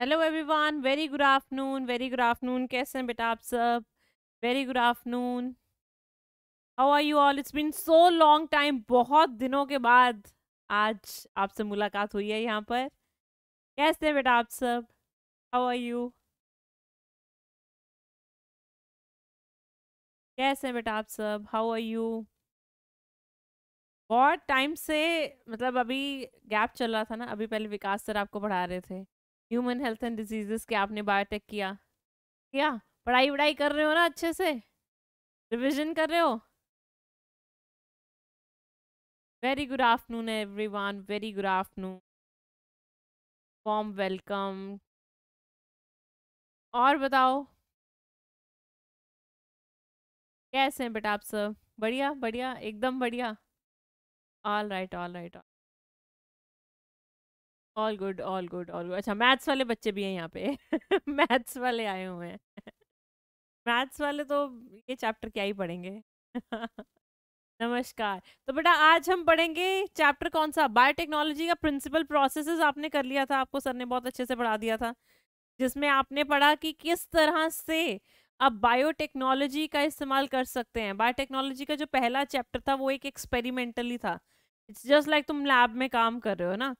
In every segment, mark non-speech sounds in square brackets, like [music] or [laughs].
Hello everyone very good afternoon very good afternoon कैसे हैं बेटा आप सब very good afternoon how are you all it's been so long time बहुत दिनों के बाद आज आपसे मुलाकात हुई है यहाँ पर कैसे हैं बेटा आप सब हाउ आर यू कैसे हैं बेटा आप सब हाउ आर यू बहुत टाइम से मतलब अभी गैप चल रहा था ना अभी पहले विकास सर आपको पढ़ा रहे थे ह्यूमन हेल्थ एंड डिजीजेस के आपने बायोटेक किया क्या पढ़ाई वढ़ाई कर रहे हो ना अच्छे से रिविजन कर रहे हो very good afternoon everyone very good afternoon warm welcome और बताओ कैसे हैं बेटा आप सब बढ़िया बढ़िया एकदम बढ़िया all right all right all all good all good all good अच्छा मैथ्स वाले बच्चे भी हैं यहाँ पे [laughs] मैथ्स वाले आए हुए हैं मैथ्स वाले तो ये चैप्टर क्या ही पढ़ेंगे [laughs] नमस्कार तो बेटा आज हम पढ़ेंगे चैप्टर कौन सा बायोटेक्नोलॉजी का प्रिंसिपल प्रोसेसेस आपने कर लिया था आपको सर ने बहुत अच्छे से पढ़ा दिया था जिसमें आपने पढ़ा कि किस तरह से आप बायोटेक्नोलॉजी का इस्तेमाल कर सकते हैं बायोटेक्नोलॉजी का जो पहला चैप्टर था वो एक एक्सपेरिमेंटली था इट्स जस्ट लाइक तुम लैब में काम कर रहे हो ना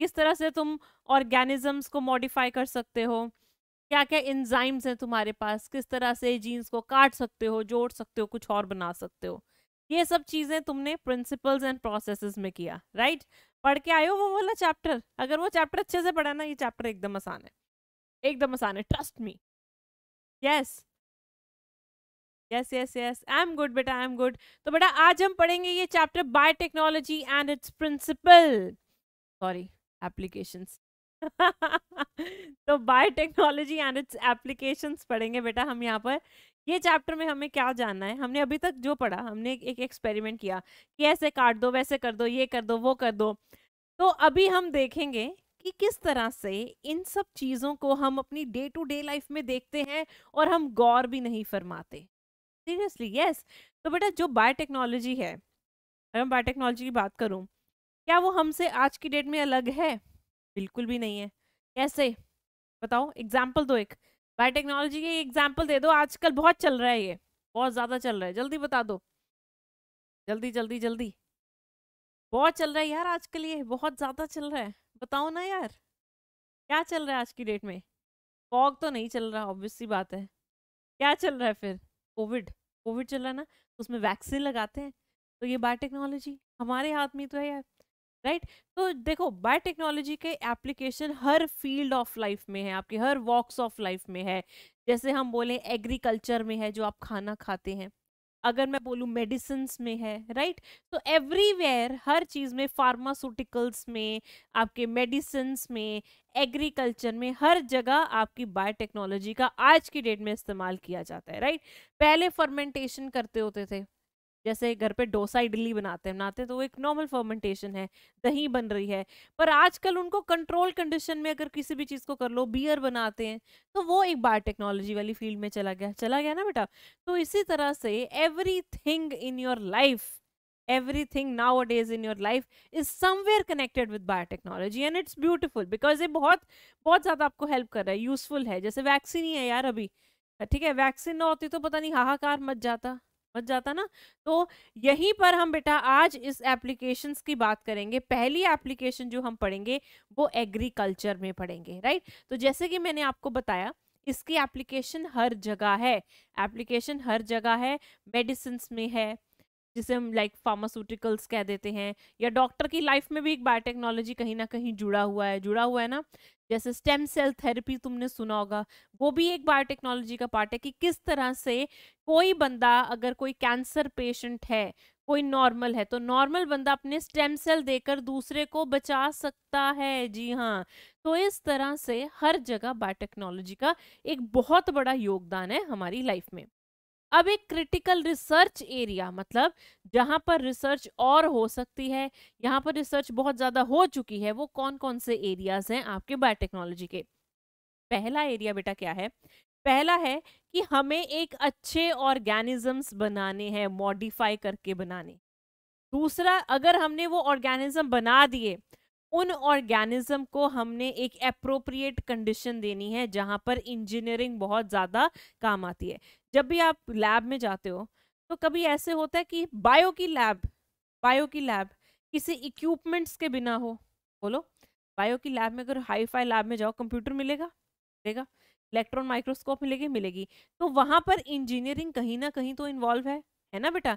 किस तरह से तुम ऑर्गेनिजम्स को मॉडिफाई कर सकते हो क्या क्या इंजाइम्स हैं तुम्हारे पास किस तरह से जीन्स को काट सकते हो जोड़ सकते हो कुछ और बना सकते हो ये सब चीज़ें तुमने प्रिंसिपल्स एंड प्रोसेसेस में किया राइट पढ़ के आयो वो बोला चैप्टर अगर वो चैप्टर अच्छे से पढ़ा ना ये चैप्टर एकदम आसान है एकदम आसान है trust me yes yes yes yes I am good बेटा आई एम गुड तो बेटा आज हम पढ़ेंगे ये chapter biotechnology and its principle sorry applications [laughs] तो बायोटेक्नोलॉजी एंड इट्स एप्लीकेशंस पढ़ेंगे बेटा हम यहाँ पर ये चैप्टर में हमें क्या जानना है हमने अभी तक जो पढ़ा हमने एक एक्सपेरिमेंट किया कि ऐसे काट दो वैसे कर दो ये कर दो वो कर दो तो अभी हम देखेंगे कि किस तरह से इन सब चीज़ों को हम अपनी डे टू डे लाइफ में देखते हैं और हम गौर भी नहीं फरमाते सीरियसली यस yes. तो बेटा जो बायोटेक्नोलॉजी है अगर मैं बायोटेक्नोलॉजी की बात करूँ क्या वो हमसे आज की डेट में अलग है बिल्कुल भी नहीं है कैसे बताओ एग्जाम्पल दो एक बायोटेक्नोलॉजी के एग्जाम्पल दे दो आजकल बहुत चल रहा है ये बहुत ज़्यादा चल रहा है जल्दी बता दो जल्दी जल्दी जल्दी बहुत चल रहा है यार आजकल ये बहुत ज़्यादा चल रहा है बताओ ना यार क्या चल रहा है आज की डेट में फॉग तो नहीं चल रहा ऑब्वियस सी बात है क्या चल रहा है फिर कोविड कोविड चल रहा है ना उसमें वैक्सीन लगाते हैं तो ये बायोटेक्नोलॉजी हमारे हाथ में तो है यार राइट right? तो देखो बायोटेक्नोलॉजी के एप्लीकेशन हर फील्ड ऑफ लाइफ में है आपके हर वॉक्स ऑफ लाइफ में है जैसे हम बोले एग्रीकल्चर में है जो आप खाना खाते हैं अगर मैं बोलूँ मेडिसिन में है राइट तो एवरीवेयर हर चीज़ में फार्मास्यूटिकल्स में आपके मेडिसिन में एग्रीकल्चर में हर जगह आपकी बायोटेक्नोलॉजी का आज की डेट में इस्तेमाल किया जाता है राइट पहले फर्मेंटेशन करते होते थे जैसे घर पे डोसा इडली बनाते हैं बनाते हैं तो वो एक नॉर्मल फर्मेंटेशन है दही बन रही है पर आजकल उनको कंट्रोल कंडीशन में अगर किसी भी चीज़ को कर लो बियर बनाते हैं तो वो एक बार टेक्नोलॉजी वाली फील्ड में चला गया चला गया ना बेटा तो इसी तरह से everything in your life everything everything nowadays in your life is somewhere connected with biotechnology and it's beautiful because ये बहुत बहुत ज़्यादा आपको हेल्प कर रहा है यूजफुल है जैसे वैक्सीन ही है यार अभी ठीक है वैक्सीन ना होती तो पता नहीं हाहाकार मच जाता समझ जाता ना तो यहीं पर हम बेटा आज इस एप्लीकेशन की बात करेंगे पहली एप्लीकेशन जो हम पढ़ेंगे वो एग्रीकल्चर में पढ़ेंगे राइट तो जैसे कि मैंने आपको बताया इसकी एप्लीकेशन हर जगह है एप्लीकेशन हर जगह है मेडिसिन में है जिसे हम लाइक फार्मास्यूटिकल्स कह देते हैं या डॉक्टर की लाइफ में भी एक बायोटेक्नोलॉजी कहीं ना कहीं जुड़ा हुआ है जुड़ा हुआ है ना जैसे स्टेम सेल थेरेपी तुमने सुना होगा वो भी एक बायोटेक्नोलॉजी का पार्ट है कि किस तरह से कोई बंदा अगर कोई कैंसर पेशेंट है कोई नॉर्मल है तो नॉर्मल बंदा अपने स्टेम सेल देकर दूसरे को बचा सकता है जी हाँ तो इस तरह से हर जगह बायोटेक्नोलॉजी का एक बहुत बड़ा योगदान है हमारी लाइफ में अब एक क्रिटिकल रिसर्च एरिया मतलब जहां पर रिसर्च और हो सकती है यहाँ पर रिसर्च बहुत ज़्यादा हो चुकी है वो कौन कौन से एरियाज हैं आपके बायोटेक्नोलॉजी के पहला एरिया बेटा क्या है पहला है कि हमें एक अच्छे ऑर्गेनिजम्स बनाने हैं मॉडिफाई करके बनाने दूसरा अगर हमने वो ऑर्गेनिज्म बना दिए उन ऑर्गेनिज्म को हमने एक अप्रोप्रिएट कंडीशन देनी है जहाँ पर इंजीनियरिंग बहुत ज़्यादा काम आती है जब भी आप लैब में जाते हो तो कभी ऐसे होता है कि बायो की लैब बायो की लैब किसी इक्विपमेंट्स के बिना हो बोलो बायो की लैब में अगर हाई फाई लैब में जाओ कंप्यूटर मिलेगा मिलेगा इलेक्ट्रॉन माइक्रोस्कोप मिलेगी मिलेगी तो वहाँ पर इंजीनियरिंग कहीं ना कहीं तो इन्वॉल्व है है ना बेटा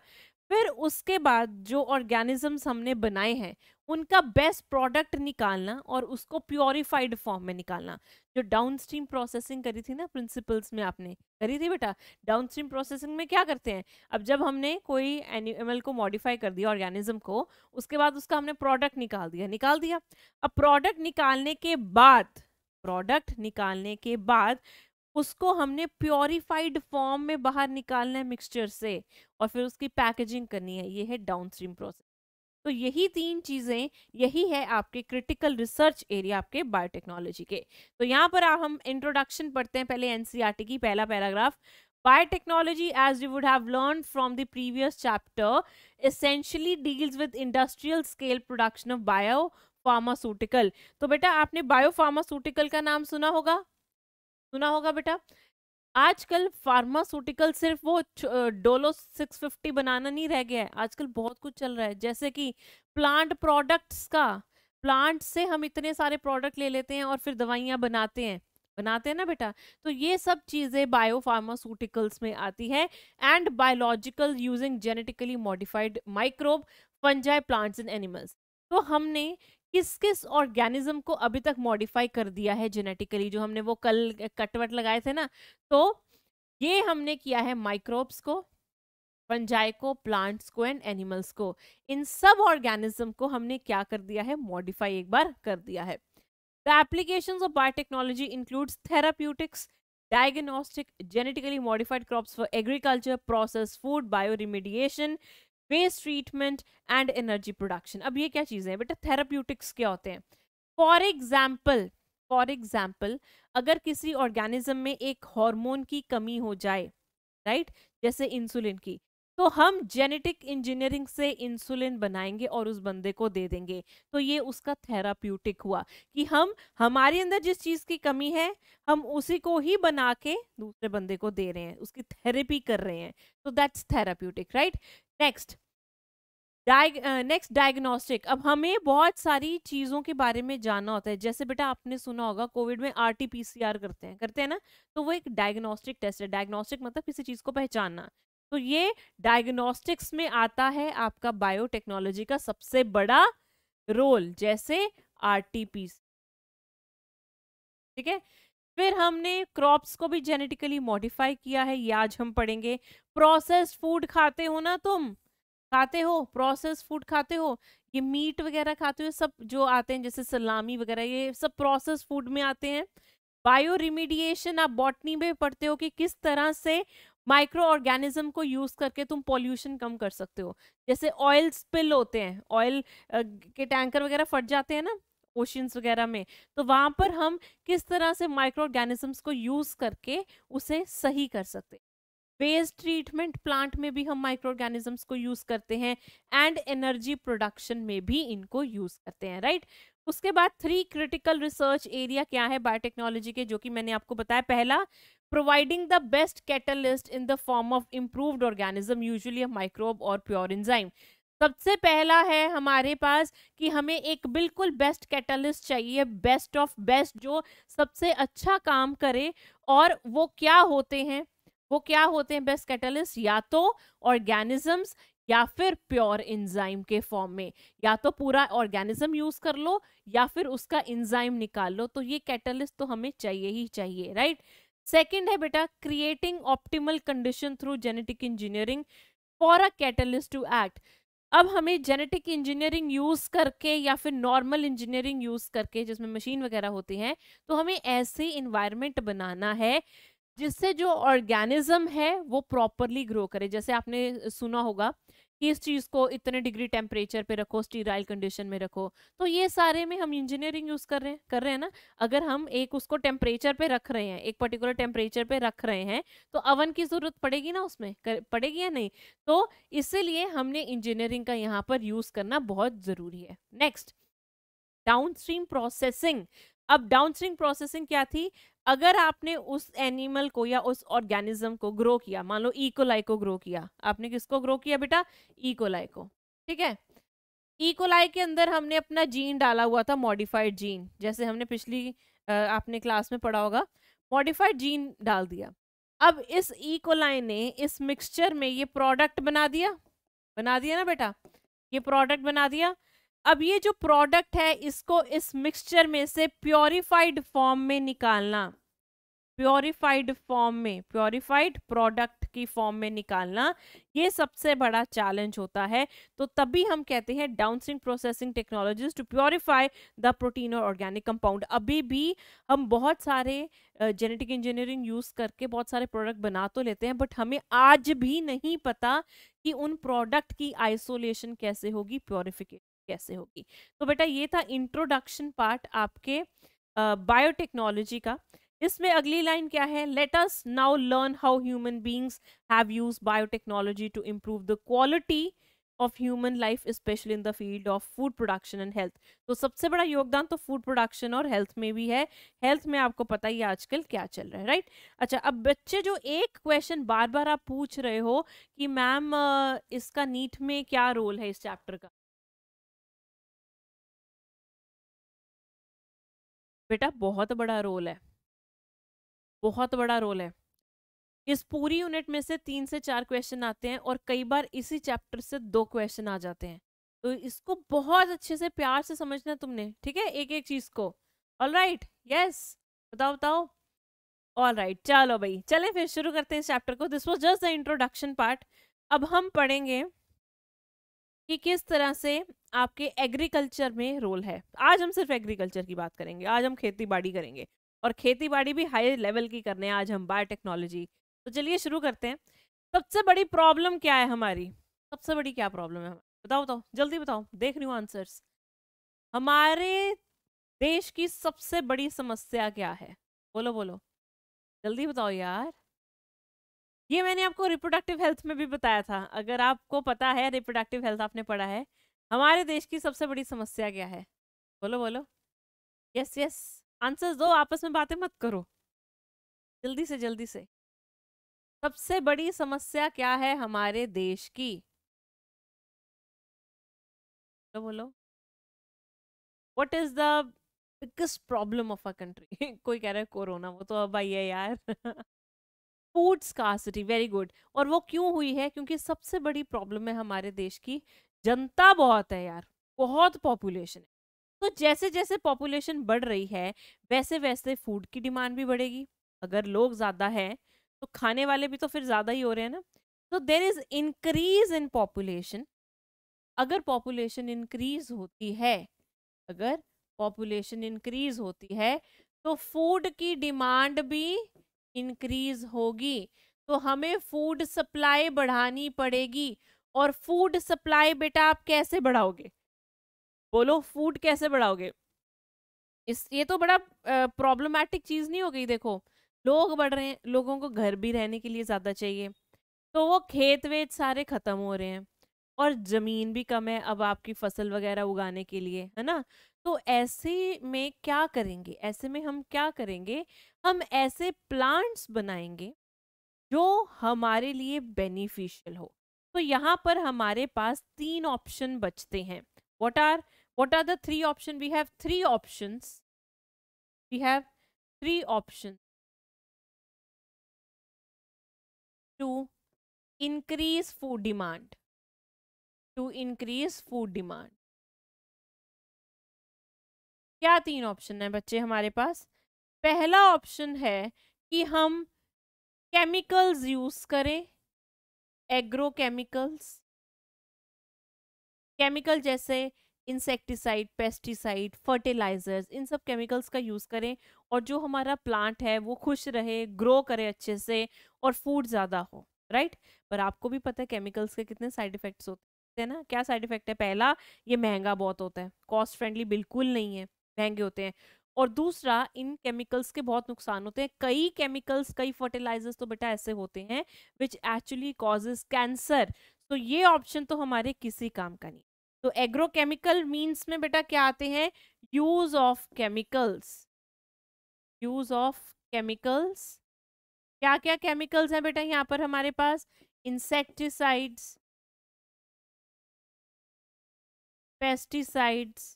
फिर उसके बाद जो ऑर्गेनिजम्स हमने बनाए हैं उनका बेस्ट प्रोडक्ट निकालना और उसको प्योरीफाइड फॉर्म में निकालना जो डाउनस्ट्रीम प्रोसेसिंग करी थी ना प्रिंसिपल्स में आपने करी थी बेटा डाउनस्ट्रीम प्रोसेसिंग में क्या करते हैं अब जब हमने कोई एनिमल को मॉडिफाई कर दिया ऑर्गेनिज्म को उसके बाद उसका हमने प्रोडक्ट निकाल दिया निकाल दिया अब प्रोडक्ट निकालने के बाद प्रोडक्ट निकालने के बाद उसको हमने प्योरीफाइड फॉर्म में बाहर निकालना है मिक्सचर से और फिर उसकी पैकेजिंग करनी है ये है डाउनस्ट्रीम प्रोसेस तो यही तीन चीज़ें यही है आपके क्रिटिकल रिसर्च एरिया आपके बायोटेक्नोलॉजी के तो यहाँ पर आप हम इंट्रोडक्शन पढ़ते हैं पहले एन e की पहला paragraph biotechnology as you would have learn from the previous chapter essentially deals with industrial scale production of biopharmaceutical तो बेटा आपने बायो फार्मास्यूटिकल का नाम सुना होगा सुना होगा बेटा आजकल फार्मास्यूटिकल सिर्फ वो डोलो सिक्स फिफ्टी बनाना नहीं रह गया है आजकल बहुत कुछ चल रहा है जैसे कि प्लांट प्रोडक्ट्स का प्लांट से हम इतने सारे प्रोडक्ट ले लेते हैं और फिर दवाइयाँ बनाते हैं बनाते हैं ना बेटा तो ये सब चीज़ें बायो फार्मास्यूटिकल्स में आती है and biological using genetically modified microbe fungi plants and animals तो हमने किस किस ऑर्गेनिज्म को अभी तक मॉडिफाई कर दिया है जेनेटिकली जो हमने वो कल कटवट लगाए थे ना तो ये हमने किया है माइक्रोब्स को पंजाय को प्लांट्स को एंड एनिमल्स को इन सब ऑर्गेनिज्म को हमने क्या कर दिया है मॉडिफाई एक बार कर दिया है the application of biotechnology includes therapeutics genetically modified crops for agriculture process food bio bioremediation waste treatment and energy production अब ये क्या चीज़ें हैं बेटा थेराप्यूटिक्स क्या होते हैं फॉर एग्जाम्पल फॉर एग्जाम्पल अगर किसी ऑर्गेनिज्म में एक हार्मोन की कमी हो जाए राइट right? जैसे इंसुलिन की तो हम जेनेटिक इंजीनियरिंग से इंसुलिन बनाएंगे और उस बंदे को दे देंगे तो ये उसका थेराप्यूटिक हुआ कि हम हमारे अंदर जिस चीज़ की कमी है हम उसी को ही बना के दूसरे बंदे को दे रहे हैं उसकी थेरेपी कर रहे हैं तो that's therapeutic right next next diagnostic अब हमें बहुत सारी चीज़ों के बारे में जानना होता है जैसे बेटा आपने सुना होगा कोविड में R T P C R करते हैं करते हैं ना तो वो एक डायग्नोस्टिक टेस्ट है डायग्नोस्टिक मतलब किसी चीज़ को पहचानना तो ये डायग्नोस्टिक्स में आता है आपका बायोटेक्नोलॉजी का सबसे बड़ा रोल जैसे आर टी पी सी ठीक है फिर हमने क्रॉप्स को भी जेनेटिकली मॉडिफाई किया है ये आज हम पढ़ेंगे प्रोसेस्ड फूड खाते हो ना तुम खाते हो प्रोसेस फूड खाते हो ये मीट वगैरह खाते हो सब जो आते हैं जैसे सलामी वगैरह ये सब प्रोसेस फूड में आते हैं बायो रिमीडिएशन आप बॉटनी में पढ़ते हो कि किस तरह से माइक्रो ऑर्गेनिज्म को यूज़ करके तुम पॉल्यूशन कम कर सकते हो जैसे ऑयल स्पिल होते हैं ऑयल के टैंकर वगैरह फट जाते हैं ना ओशंस वगैरह में तो वहाँ पर हम किस तरह से माइक्रो ऑर्गेनिजम्स को यूज़ करके उसे सही कर सकते हैं वेस्ट ट्रीटमेंट प्लांट में भी हम माइक्रो ऑर्गेनिजम्स को यूज करते हैं एंड एनर्जी प्रोडक्शन में भी इनको यूज करते हैं राइट उसके बाद थ्री क्रिटिकल रिसर्च एरिया क्या है बायोटेक्नोलॉजी के जो कि मैंने आपको बताया पहला providing the best catalyst in the form of improved organism usually microbe और प्योर इंजाइम सबसे पहला है हमारे पास कि हमें एक बिल्कुल बेस्ट कैटलिस्ट चाहिए बेस्ट ऑफ बेस्ट जो सबसे अच्छा काम करे और वो क्या होते हैं वो क्या होते हैं बेस्ट कैटलिस्ट या तो ऑर्गेनिजम्स या फिर प्योर इंजाइम के फॉर्म में या तो पूरा ऑर्गेनिज्म यूज कर लो या फिर उसका इंजाइम निकाल लो तो ये कैटलिस्ट तो हमें चाहिए ही चाहिए राइट सेकंड है बेटा creating optimal condition through genetic engineering for a catalyst to act अब हमें जेनेटिक इंजीनियरिंग यूज करके या फिर नॉर्मल इंजीनियरिंग यूज करके जिसमें मशीन वगैरह होती है तो हमें ऐसे इन्वायरमेंट बनाना है जिससे जो ऑर्गेनिज्म है वो प्रॉपरली ग्रो करे जैसे आपने सुना होगा कि इस चीज़ को इतने डिग्री टेम्परेचर पे रखो स्टीराइल कंडीशन में रखो तो ये सारे में हम इंजीनियरिंग यूज़ कर रहे हैं कर रहे हैं ना अगर हम एक उसको टेम्परेचर पे रख रहे हैं एक पर्टिकुलर टेम्परेचर पे रख रहे हैं तो अवन की ज़रूरत पड़ेगी ना उसमें कर, पड़ेगी या नहीं तो इसीलिए हमने इंजीनियरिंग का यहाँ पर यूज़ करना बहुत ज़रूरी है नेक्स्ट डाउन प्रोसेसिंग अब डाउन प्रोसेसिंग क्या थी अगर आपने उस एनिमल को या उस ऑर्गेनिज्म को ग्रो किया मान लो इकोलाई e. को ग्रो किया आपने किसको ग्रो किया बेटा इकोलाई e. को ठीक है इकोलाई e. के अंदर हमने अपना जीन डाला हुआ था मॉडिफाइड जीन जैसे हमने पिछली आपने क्लास में पढ़ा होगा मॉडिफाइड जीन डाल दिया अब इस इकोलाई ने इस मिक्सचर में ये प्रोडक्ट बना दिया बना दिया ना बेटा ये प्रोडक्ट बना दिया अब ये जो प्रोडक्ट है इसको इस मिक्सचर में से प्योरीफाइड फॉर्म में निकालना प्योरीफाइड फॉर्म में प्योरीफाइड प्रोडक्ट की फॉर्म में निकालना ये सबसे बड़ा चैलेंज होता है तो तभी हम कहते हैं downstream processing technologies to purify the protein और ऑर्गेनिक कंपाउंड अभी भी हम बहुत सारे जेनेटिक इंजीनियरिंग यूज़ करके बहुत सारे प्रोडक्ट बना तो लेते हैं बट हमें आज भी नहीं पता कि उन प्रोडक्ट की आइसोलेशन कैसे होगी प्योरिफिकेशन कैसे होगी तो बेटा ये था इंट्रोडक्शन पार्ट आपके बायोटेक्नोलॉजी का इसमें अगली लाइन क्या है let us now learn how human beings have use biotechnology to improve the quality of human life specially in the field of food production and health तो सबसे बड़ा योगदान तो फूड प्रोडक्शन और हेल्थ में भी है हेल्थ में आपको पता ही आजकल क्या चल रहा है राइट अच्छा अब बच्चे जो एक क्वेश्चन बार बार आप पूछ रहे हो कि मैम इसका नीट में क्या रोल है इस चैप्टर का बेटा बहुत बड़ा रोल है बहुत बड़ा रोल है इस पूरी यूनिट में से तीन से चार क्वेश्चन आते हैं और कई बार इसी चैप्टर से दो क्वेश्चन आ जाते हैं तो इसको बहुत अच्छे से प्यार से समझना तुमने ठीक है एक एक चीज को ऑल राइट यस बताओ बताओ ऑल राइट right, चलो भाई चले फिर शुरू करते हैं इस चैप्टर को this was just the introduction part अब हम पढ़ेंगे कि किस तरह से आपके एग्रीकल्चर में रोल है आज हम सिर्फ एग्रीकल्चर की बात करेंगे आज हम खेती बाड़ी करेंगे और खेती बाड़ी भी हाई लेवल की करने आज हम बायोटेक्नोलॉजी तो चलिए शुरू करते हैं सबसे बड़ी प्रॉब्लम क्या है हमारी सबसे बड़ी क्या प्रॉब्लम है बताओ बताओ जल्दी बताओ देख रही हूँ आंसर्स हमारे देश की सबसे बड़ी समस्या क्या है बोलो बोलो जल्दी बताओ यार ये मैंने आपको रिप्रोडक्टिव हेल्थ में भी बताया था अगर आपको पता है रिप्रोडक्टिव हेल्थ आपने पढ़ा है हमारे देश की सबसे बड़ी समस्या क्या है बोलो बोलो यस यस आंसर्स दो आपस में बातें मत करो जल्दी से जल्दी से सबसे बड़ी समस्या क्या है हमारे देश की बोलो बोलो what is the biggest problem of a country कोई कह रहा है कोरोना वो तो अब आई है यार [laughs] फूड स्कासिटी वेरी गुड और वो क्यों हुई है क्योंकि सबसे बड़ी प्रॉब्लम है हमारे देश की जनता बहुत है यार बहुत पॉपुलेशन है तो जैसे जैसे पॉपुलेशन बढ़ रही है वैसे वैसे फूड की डिमांड भी बढ़ेगी अगर लोग ज़्यादा हैं तो खाने वाले भी तो फिर ज़्यादा ही हो रहे हैं ना तो there is increase in population अगर पॉपुलेशन इंक्रीज होती है अगर पॉपुलेशन इंक्रीज होती है तो फूड की डिमांड भी इंक्रीज होगी तो हमें फूड सप्लाई बढ़ानी पड़ेगी और फूड सप्लाई बेटा आप कैसे बढ़ाओगे बोलो फूड कैसे बढ़ाओगे इस ये तो बड़ा प्रॉब्लमेटिक चीज़ नहीं हो गई देखो लोग बढ़ रहे हैं लोगों को घर भी रहने के लिए ज़्यादा चाहिए तो वो खेत वेत सारे ख़त्म हो रहे हैं और ज़मीन भी कम है अब आपकी फसल वगैरह उगाने के लिए है ना तो ऐसे में क्या करेंगे ऐसे में हम क्या करेंगे हम ऐसे प्लांट्स बनाएंगे जो हमारे लिए बेनिफिशियल हो तो यहाँ पर हमारे पास तीन ऑप्शन बचते हैं what are what are the three option we have three option we have three option to increase food demand to increase food demand क्या तीन ऑप्शन हैं बच्चे हमारे पास पहला ऑप्शन है कि हम केमिकल्स यूज करें एग्रो केमिकल्स केमिकल जैसे इंसेक्टिसाइड पेस्टिसाइड फर्टिलाइजर्स इन सब केमिकल्स का यूज़ करें और जो हमारा प्लांट है वो खुश रहे ग्रो करे अच्छे से और फूड ज़्यादा हो राइट पर आपको भी पता है केमिकल्स के कितने साइड इफ़ेक्ट्स होते हैं ना क्या साइड इफ़ेक्ट है पहला ये महंगा बहुत होता है कॉस्ट फ्रेंडली बिल्कुल नहीं है महंगे होते हैं और दूसरा इन केमिकल्स के बहुत नुकसान होते हैं कई केमिकल्स कई फर्टिलाइजर्स तो बेटा ऐसे होते हैं विच एक्चुअली कॉजेज कैंसर तो ये ऑप्शन तो हमारे किसी काम का नहीं तो एग्रोकेमिकल मीन्स में बेटा क्या आते हैं use of chemicals use of chemicals क्या क्या केमिकल्स हैं बेटा यहाँ पर हमारे पास insecticides pesticides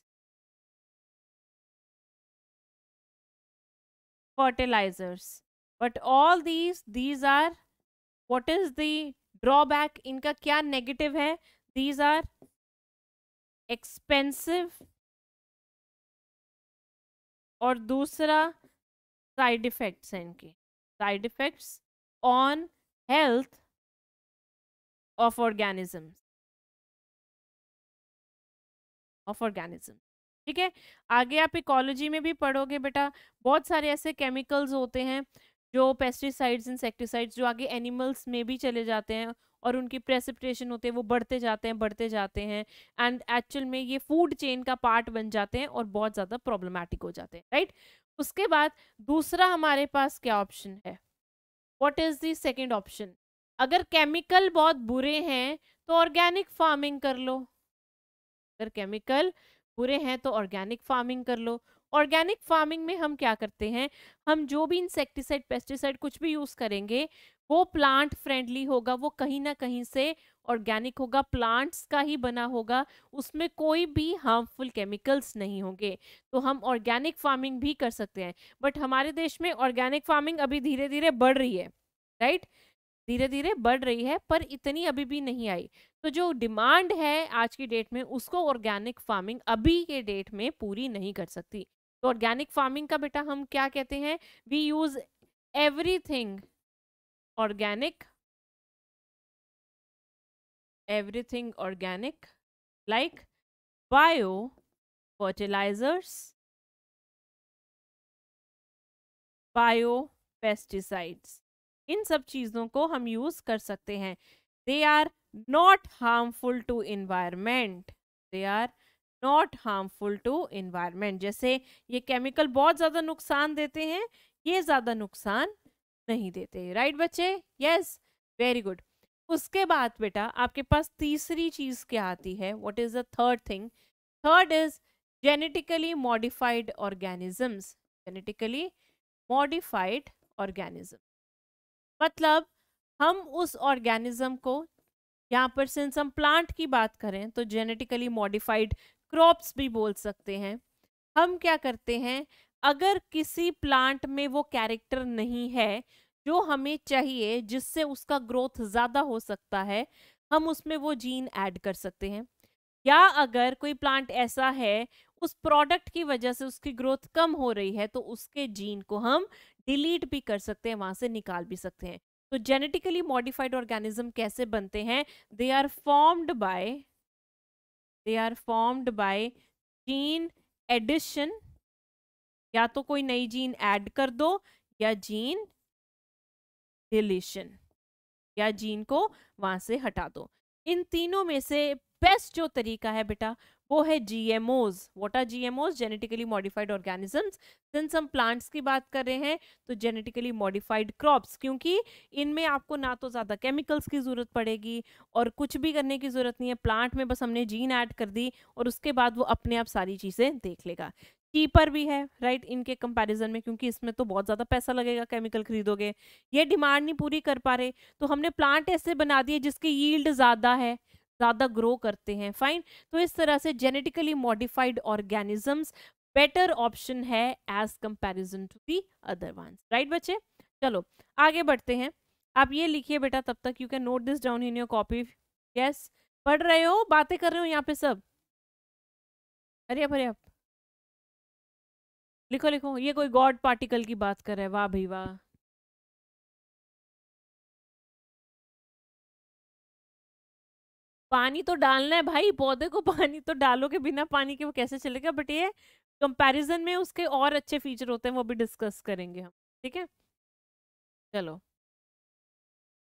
fertilizers but all these these are what is the drawback इनका क्या negative है these are expensive और दूसरा साइड इफेक्ट्स हैं इनके side effects on health of organisms of organisms ठीक है आगे आप इकोलॉजी में भी पढ़ोगे बेटा बहुत सारे ऐसे केमिकल्स होते हैं जो पेस्टिसाइड्स इंसेक्टिसाइड्स जो आगे एनिमल्स में भी चले जाते हैं और उनकी प्रेसिपिटेशन होते हैं वो बढ़ते जाते हैं बढ़ते जाते हैं एंड एक्चुअल में ये फूड चेन का पार्ट बन जाते हैं और बहुत ज़्यादा प्रॉब्लमैटिक हो जाते हैं राइट उसके बाद दूसरा हमारे पास क्या ऑप्शन है what is the second option अगर केमिकल बहुत बुरे हैं तो ऑर्गेनिक फार्मिंग कर लो अगर केमिकल बुरे हैं तो ऑर्गेनिक फार्मिंग कर लो ऑर्गेनिक फार्मिंग में हम क्या करते हैं हम जो भी इंसेक्टिसाइड पेस्टिसाइड कुछ भी यूज़ करेंगे वो प्लांट फ्रेंडली होगा वो कहीं ना कहीं से ऑर्गेनिक होगा प्लांट्स का ही बना होगा उसमें कोई भी हार्मफुल केमिकल्स नहीं होंगे तो हम ऑर्गेनिक फार्मिंग भी कर सकते हैं बट हमारे देश में ऑर्गेनिक फार्मिंग अभी धीरे धीरे बढ़ रही है राइट धीरे धीरे बढ़ रही है पर इतनी अभी भी नहीं आई तो जो डिमांड है आज की डेट में उसको ऑर्गेनिक फार्मिंग अभी के डेट में पूरी नहीं कर सकती तो ऑर्गेनिक फार्मिंग का बेटा हम क्या कहते हैं we use everything organic everything organic like bio fertilizers bio pesticides इन सब चीज़ों को हम यूज़ कर सकते हैं they are not harmful to environment they are not harmful to environment जैसे ये केमिकल बहुत ज़्यादा नुकसान देते हैं ये ज़्यादा नुकसान नहीं देते राइट right, बच्चे यस वेरी गुड उसके बाद बेटा आपके पास तीसरी चीज़ क्या आती है what is the third thing third is genetically modified organisms genetically modified organism मतलब हम उस ऑर्गेनिज्म को यहाँ पर सिंस हम प्लांट की बात करें तो जेनेटिकली मॉडिफाइड क्रॉप्स भी बोल सकते हैं हम क्या करते हैं अगर किसी प्लांट में वो कैरेक्टर नहीं है जो हमें चाहिए जिससे उसका ग्रोथ ज़्यादा हो सकता है हम उसमें वो जीन ऐड कर सकते हैं या अगर कोई प्लांट ऐसा है उस प्रोडक्ट की वजह से उसकी ग्रोथ कम हो रही है तो उसके जीन को हम डिलीट भी कर सकते हैं वहाँ से निकाल भी सकते हैं तो जेनेटिकली मॉडिफाइड ऑर्गेनिज्म कैसे बनते हैं they are formed by they are formed by gene addition या तो कोई नई जीन ऐड कर दो या जीन डिलीशन या जीन को वहां से हटा दो इन तीनों में से बेस्ट जो तरीका है बेटा वो है GMOs what are GMOs genetically modified organisms since हम प्लांट्स की बात कर रहे हैं तो जेनेटिकली मॉडिफाइड क्रॉप्स क्योंकि इनमें आपको ना तो ज़्यादा केमिकल्स की ज़रूरत पड़ेगी और कुछ भी करने की ज़रूरत नहीं है प्लांट में बस हमने जीन ऐड कर दी और उसके बाद वो अपने आप सारी चीज़ें देख लेगा चीपर भी है राइट इनके कंपैरिजन में क्योंकि इसमें तो बहुत ज़्यादा पैसा लगेगा केमिकल खरीदोगे ये डिमांड नहीं पूरी कर पा रहे तो हमने प्लांट ऐसे बना दिए जिसकी यील्ड ज़्यादा है ज़्यादा ग्रो करते हैं फाइन तो इस तरह से genetically modified organisms better option है as comparison to the other ones right बच्चे चलो आगे बढ़ते हैं आप ये लिखिए बेटा तब तक you can note this down in your copy yes पढ़ रहे हो बातें कर रहे हो यहाँ पे सब अरे अरे अब लिखो लिखो ये कोई गॉड पार्टिकल की बात कर रहे हैं वाह भाई वाह पानी तो डालना है भाई पौधे को पानी तो डालोगे बिना पानी के वो कैसे चलेगा बट ये कंपैरिजन में उसके और अच्छे फीचर होते हैं वो भी डिस्कस करेंगे हम ठीक है चलो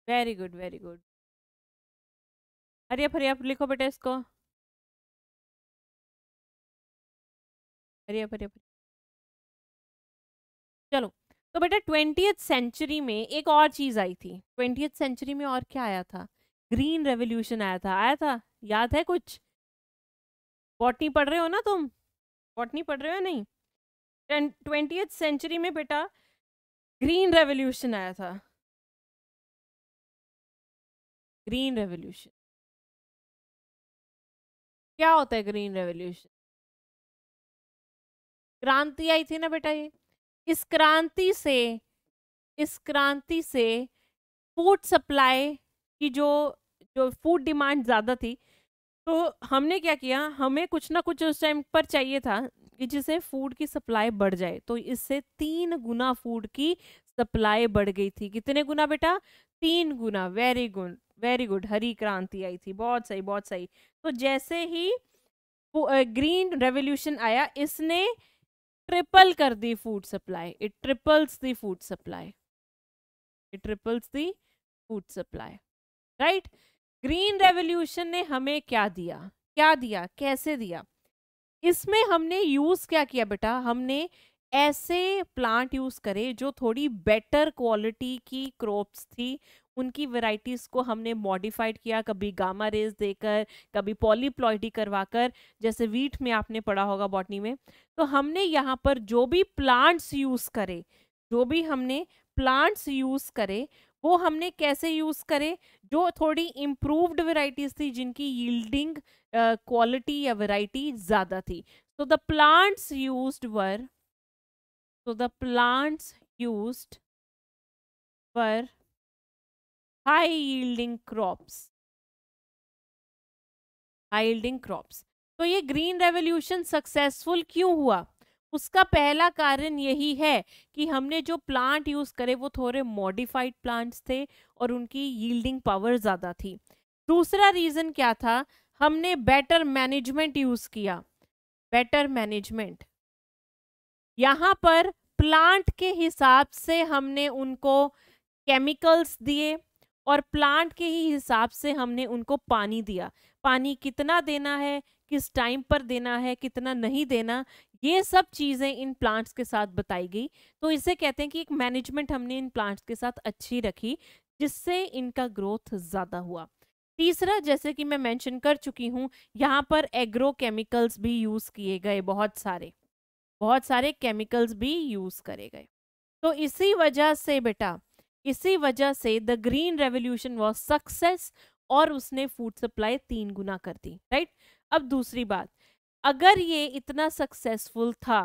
वेरी गुड वेरी गुड अरे अरे लिखो बेटे इसको अरे अरे चलो तो बेटा ट्वेंटी सेंचुरी में एक और चीज़ आई थी ट्वेंटी सेंचुरी में और क्या आया था ग्रीन रेवोल्यूशन आया था आया था याद है कुछ पॉटनी पढ़ रहे हो ना तुम पॉटनी पढ़ रहे हो नहीं ट्वेंटी सेंचुरी में बेटा ग्रीन रेवोल्यूशन आया था ग्रीन रेवोल्यूशन क्या होता है ग्रीन रेवोल्यूशन क्रांति आई थी ना बेटा ये इस क्रांति से इस क्रांति से फूड सप्लाई की जो जो फूड डिमांड ज़्यादा थी तो हमने क्या किया हमें कुछ ना कुछ उस टाइम पर चाहिए था कि जिससे फूड की सप्लाई बढ़ जाए तो इससे तीन गुना फूड की सप्लाई बढ़ गई थी कितने गुना बेटा तीन गुना वेरी गुड वेरी गुड हरी क्रांति आई थी बहुत सही बहुत सही तो जैसे ही ग्रीन रेवोल्यूशन आया इसने ट्रिपल कर दी food supply it triples the food supply triples the food supply right right green revolution ने हमें क्या दिया क्या दिया कैसे दिया इसमें हमने यूज़ क्या किया बेटा हमने ऐसे प्लांट यूज़ करे जो थोड़ी बेटर क्वालिटी की क्रॉप्स थी उनकी वैरायटीज को हमने मॉडिफाइड किया कभी गामा रेज देकर कभी पॉलीप्लॉइडी करवाकर जैसे वीट में आपने पढ़ा होगा बॉटनी में तो हमने यहाँ पर जो भी प्लांट्स यूज़ करे जो भी हमने प्लांट्स यूज़ करे वो हमने कैसे यूज़ करे जो थोड़ी इम्प्रूव्ड वेराइटीज़ थी जिनकी यील्डिंग क्वालिटी या वेराइटी ज़्यादा थी so the plants use were so the plants use were high yielding crops high yielding crops तो ये ग्रीन रेवोल्यूशन सक्सेसफुल क्यों हुआ उसका पहला कारण यही है कि हमने जो प्लांट यूज़ करे वो थोड़े मॉडिफाइड प्लांट्स थे और उनकी यील्डिंग पावर ज़्यादा थी दूसरा रीज़न क्या था हमने बेटर मैनेजमेंट यूज़ किया बेटर मैनेजमेंट यहाँ पर प्लांट के हिसाब से हमने उनको केमिकल्स दिए और प्लांट के ही हिसाब से हमने उनको पानी दिया पानी कितना देना है किस टाइम पर देना है कितना नहीं देना ये सब चीज़ें इन प्लांट्स के साथ बताई गई तो इसे कहते हैं कि एक मैनेजमेंट हमने इन प्लांट्स के साथ अच्छी रखी जिससे इनका ग्रोथ ज़्यादा हुआ तीसरा जैसे कि मैं मेंशन कर चुकी हूँ यहाँ पर एग्रो केमिकल्स भी यूज़ किए गए बहुत सारे बहुत सारे केमिकल्स भी यूज़ करे गए तो इसी वजह से बेटा इसी वजह से the green revolution was success और उसने फूड सप्लाई तीन गुना कर दी राइट अब दूसरी बात अगर ये इतना सक्सेसफुल था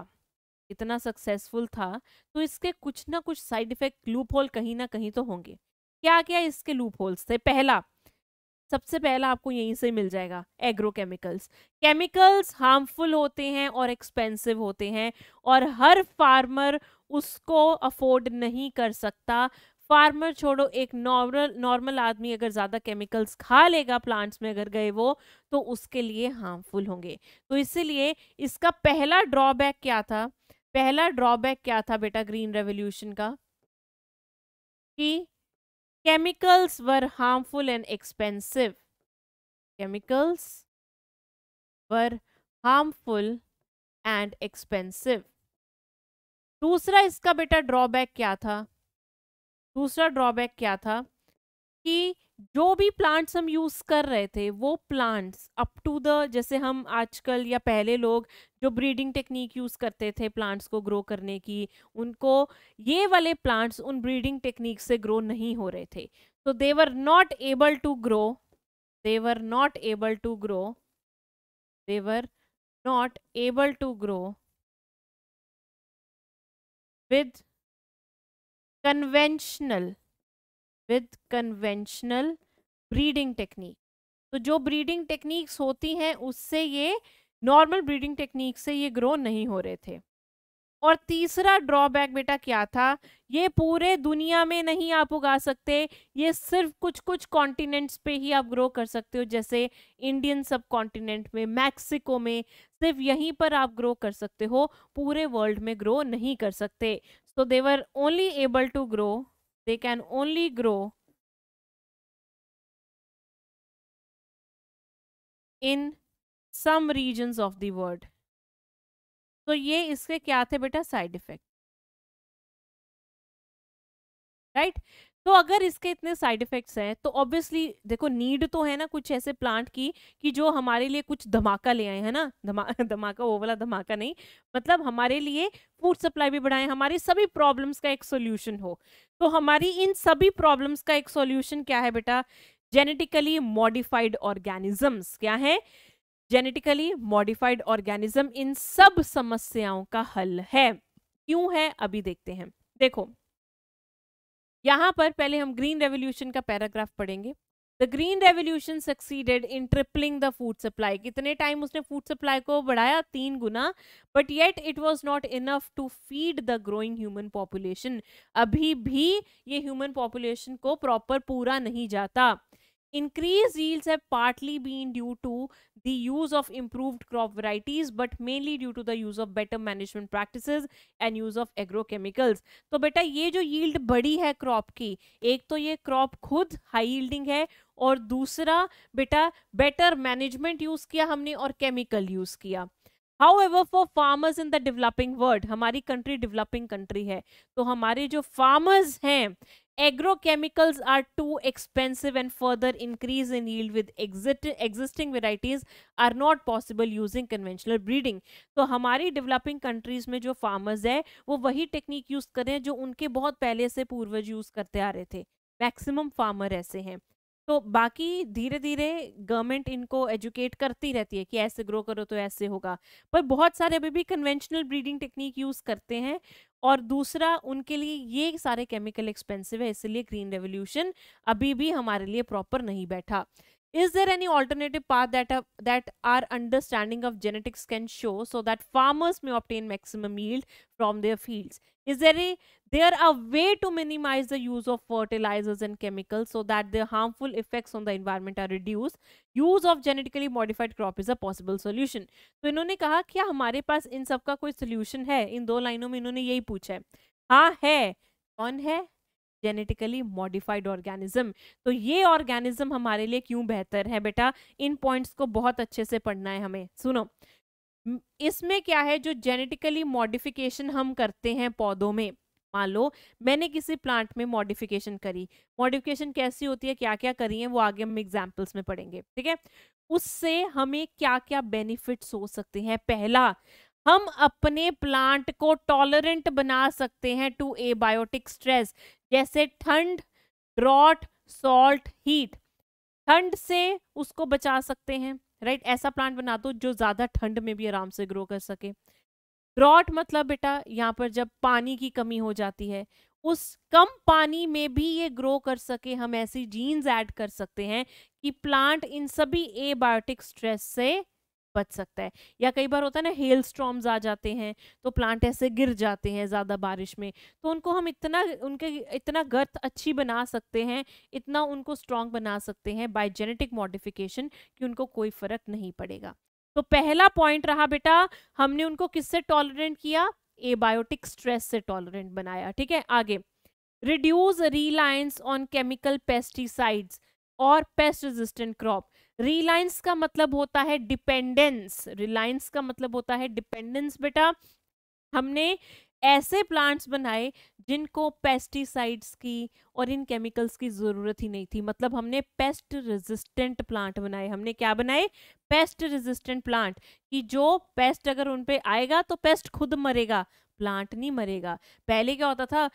इतना सक्सेसफुल था तो इसके कुछ ना कुछ साइड इफेक्ट लूप होल कहीं ना कहीं तो होंगे क्या क्या इसके लूप होल्स थे पहला सबसे पहला आपको यहीं से मिल जाएगा एग्रोकेमिकल्स केमिकल्स हार्मफुल होते हैं और एक्सपेंसिव होते हैं और हर फार्मर उसको अफोर्ड नहीं कर सकता फार्मर छोड़ो एक नॉर्मल नॉर्मल आदमी अगर ज़्यादा केमिकल्स खा लेगा प्लांट्स में अगर गए वो तो उसके लिए हार्मफुल होंगे तो इसीलिए इसका पहला ड्रॉबैक क्या था पहला ड्रॉबैक क्या था बेटा ग्रीन रेवोल्यूशन का कि chemicals were harmful and expensive chemicals were harmful and expensive दूसरा इसका बेटा ड्रॉबैक क्या था दूसरा ड्रॉबैक क्या था कि जो भी प्लांट्स हम यूज़ कर रहे थे वो प्लांट्स अप टू द जैसे हम आजकल या पहले लोग जो ब्रीडिंग टेक्निक यूज़ करते थे प्लांट्स को ग्रो करने की उनको ये वाले प्लांट्स उन ब्रीडिंग टेक्निक से ग्रो नहीं हो रहे थे तो they were not able to grow they were not able to grow they were not able to grow with conventional with conventional breeding technique तो जो ब्रीडिंग टेक्निक्स होती हैं उससे ये नॉर्मल ब्रीडिंग टेक्निक से ये ग्रो नहीं हो रहे थे और तीसरा ड्रॉबैक बेटा क्या था ये पूरे दुनिया में नहीं आप उगा सकते ये सिर्फ कुछ कुछ कॉन्टिनेंट्स पे ही आप ग्रो कर सकते हो जैसे इंडियन सब कॉन्टिनेंट में मैक्सिको में सिर्फ यहीं पर आप ग्रो कर सकते हो पूरे वर्ल्ड में ग्रो नहीं कर सकते so they were only able to grow they can only grow in some regions of the world so ye iske kya the beta side effect right तो अगर इसके इतने साइड इफेक्ट्स हैं तो ऑब्वियसली देखो नीड तो है ना कुछ ऐसे प्लांट की कि जो हमारे लिए कुछ धमाका ले आए है ना धमा [laughs] धमाका वो वाला धमाका नहीं मतलब हमारे लिए फूड सप्लाई भी बढ़ाएं हमारी सभी प्रॉब्लम्स का एक सोल्यूशन हो तो हमारी इन सभी प्रॉब्लम्स का एक सोल्यूशन क्या है बेटा जेनेटिकली मॉडिफाइड ऑर्गेनिजम्स क्या है जेनेटिकली मॉडिफाइड ऑर्गेनिज्म इन सब समस्याओं का हल है क्यों है अभी देखते हैं देखो यहाँ पर पहले हम ग्रीन रेवोल्यूशन का पैराग्राफ पढ़ेंगे the green revolution succeeded in tripling the food supply कितने टाइम उसने फूड सप्लाई को बढ़ाया तीन गुना but yet it was not enough to feed the growing human population अभी भी ये ह्यूमन पॉपुलेशन को प्रॉपर पूरा नहीं जाता Increased yields have partly been due to the use of improved crop varieties but mainly due to the use of better management practices and use of agrochemicals. तो बेटा ये जो yield बढ़ी है crop की एक तो ये crop खुद high yielding है और दूसरा बेटा better management use किया हमने और chemical use किया however for farmers in the developing world हमारी कंट्री डेवलपिंग कंट्री है तो हमारे जो फार्मर्स हैं agrochemicals are too expensive and further increase in yield with existing varieties are not possible using conventional breeding तो हमारी developing countries में जो farmers है वो वही technique use करें जो उनके बहुत पहले से पूर्वज use करते आ रहे थे maximum farmer ऐसे हैं तो बाकी धीरे धीरे गवर्नमेंट इनको एजुकेट करती रहती है कि ऐसे ग्रो करो तो ऐसे होगा पर बहुत सारे अभी भी कन्वेंशनल ब्रीडिंग टेक्निक यूज़ करते हैं और दूसरा उनके लिए ये सारे केमिकल एक्सपेंसिव है इसलिए ग्रीन रेवोल्यूशन अभी भी हमारे लिए प्रॉपर नहीं बैठा is there any alternative path that that are understanding of genetics can show so that farmers may obtain maximum yield from their field is there a there are way to minimize the use of fertilizers and chemicals so that the harmful effects on the environment are reduced use of genetically modified crop is a possible solution तो इन्होंने कहा क्या हमारे पास इन सब का कोई solution है इन दो लाइनों में इन्होंने यही पूछा है हाँ है कौन है जेनेटिकली मॉडिफाइड ऑर्गेनिज्म तो ये ऑर्गेनिज्म हमारे लिए क्यों बेहतर है बेटा इन पॉइंट्स को बहुत अच्छे से पढ़ना है हमें सुनो इसमें क्या है जो जेनेटिकली मॉडिफिकेशन हम करते हैं पौधों में मान लो मैंने किसी प्लांट में मॉडिफिकेशन करी मॉडिफिकेशन कैसी होती है क्या क्या करी है वो आगे हम एग्जाम्पल्स में पढ़ेंगे ठीक है उससे हमें क्या क्या बेनिफिट्स हो सकते हैं पहला हम अपने प्लांट को टॉलरेंट बना सकते हैं टू ए बायोटिक स्ट्रेस जैसे ठंड ड्रॉट सॉल्ट हीट ठंड से उसको बचा सकते हैं राइट ऐसा प्लांट बना दो जो ज़्यादा ठंड में भी आराम से ग्रो कर सके ड्रॉट मतलब बेटा यहाँ पर जब पानी की कमी हो जाती है उस कम पानी में भी ये ग्रो कर सके हम ऐसी जीन्स ऐड कर सकते हैं कि प्लांट इन सभी ए बायोटिक स्ट्रेस से बच सकता है या कई बार होता है ना हेल स्ट्रॉम्स आ जाते हैं तो प्लांट ऐसे गिर जाते हैं ज़्यादा बारिश में तो उनको हम इतना उनके इतना गर्त अच्छी बना सकते हैं इतना उनको स्ट्रॉन्ग बना सकते हैं बाय जेनेटिक मॉडिफिकेशन कि उनको कोई फ़र्क नहीं पड़ेगा तो पहला पॉइंट रहा बेटा हमने उनको किससे टॉलरेंट किया एबायोटिक स्ट्रेस से टॉलरेंट बनाया ठीक है आगे reduce reliance on chemical pesticides और पेस्ट रेजिस्टेंट क्रॉप रिलायंस का मतलब होता है डिपेंडेंस रिलायंस का मतलब होता है डिपेंडेंस बेटा हमने ऐसे प्लांट्स बनाए जिनको पेस्टिसाइड्स की और इन केमिकल्स की ज़रूरत ही नहीं थी मतलब हमने पेस्ट रेजिस्टेंट प्लांट बनाए हमने क्या बनाए पेस्ट रेजिस्टेंट प्लांट कि जो पेस्ट अगर उन पर आएगा तो पेस्ट खुद मरेगा प्लांट नहीं मरेगा पहले क्या होता था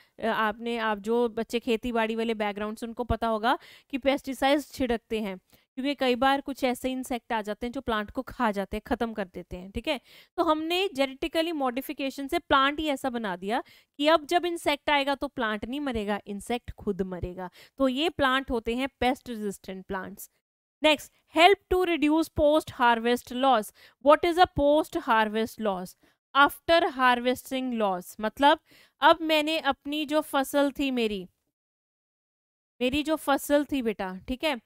आपने आप जो बच्चे खेती बाड़ी वाले बैकग्राउंड से उनको पता होगा कि पेस्टिसाइड्स छिड़कते हैं क्योंकि कई बार कुछ ऐसे इंसेक्ट आ जाते हैं जो प्लांट को खा जाते हैं ख़त्म कर देते हैं ठीक है तो हमने जेनेटिकली मॉडिफिकेशन से प्लांट ही ऐसा बना दिया कि अब जब इंसेक्ट आएगा तो प्लांट नहीं मरेगा इंसेक्ट खुद मरेगा तो ये प्लांट होते हैं pest resistant plants next help to reduce post harvest loss what is a post harvest loss after harvesting loss मतलब अब मैंने अपनी जो फसल थी मेरी मेरी जो फसल थी बेटा ठीक है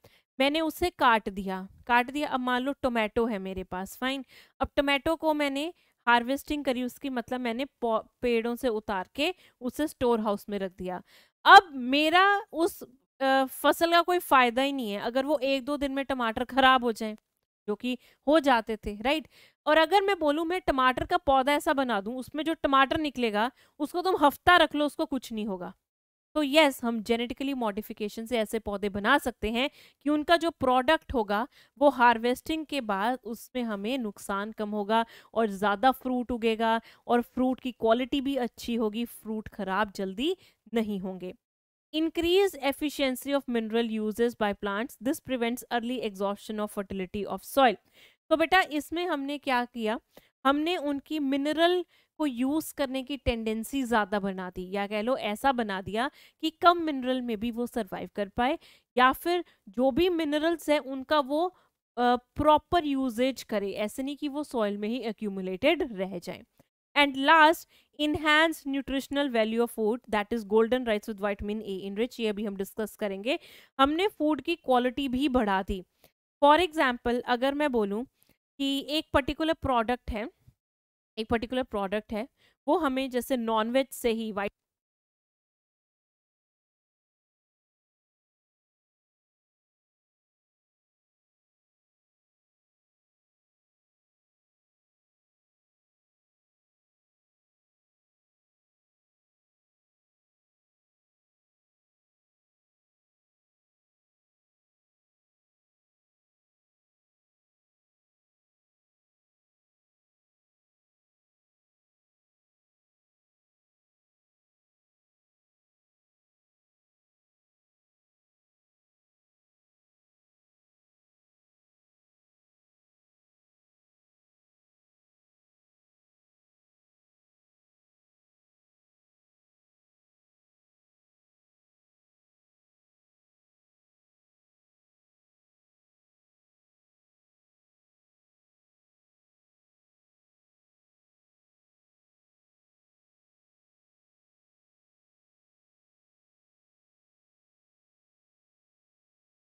मैंने उसे काट दिया काट दिया अब मान लो टोमेटो है मेरे पास फाइन अब टोमेटो को मैंने हार्वेस्टिंग करी उसकी मतलब मैंने पेड़ों से उतार के उसे स्टोर हाउस में रख दिया अब मेरा उस फसल का कोई फायदा ही नहीं है अगर वो एक दो दिन में टमाटर खराब हो जाए जो कि हो जाते थे राइट और अगर मैं बोलूँ मैं टमाटर का पौधा ऐसा बना दूं उसमें जो टमाटर निकलेगा उसको तुम हफ्ता रख लो उसको कुछ नहीं होगा तो यस हम जेनेटिकली मॉडिफिकेशन से ऐसे पौधे बना सकते हैं कि उनका जो प्रोडक्ट होगा वो हार्वेस्टिंग के बाद उसमें हमें नुकसान कम होगा और ज़्यादा फ्रूट उगेगा और फ्रूट की क्वालिटी भी अच्छी होगी फ्रूट ख़राब जल्दी नहीं होंगे increase efficiency of mineral uses by plants this prevents early exhaustion of fertility of soil तो बेटा इसमें हमने क्या किया हमने उनकी मिनरल mineral को यूज़ करने की टेंडेंसी ज़्यादा बना दी या कह लो ऐसा बना दिया कि कम मिनरल में भी वो सर्वाइव कर पाए या फिर जो भी मिनरल्स हैं उनका वो प्रॉपर यूजेज करे ऐसे नहीं कि वो सॉइल में ही एक्यूमुलेटेड रह जाए and last enhance nutritional value of food that is golden rice with vitamin A in rich ये अभी हम डिस्कस करेंगे हमने फूड की क्वालिटी भी बढ़ा दी फॉर एग्जाम्पल अगर मैं बोलूँ कि एक पर्टिकुलर प्रोडक्ट है एक पर्टिकुलर प्रोडक्ट है वो हमें जैसे नॉनवेज से ही वाइट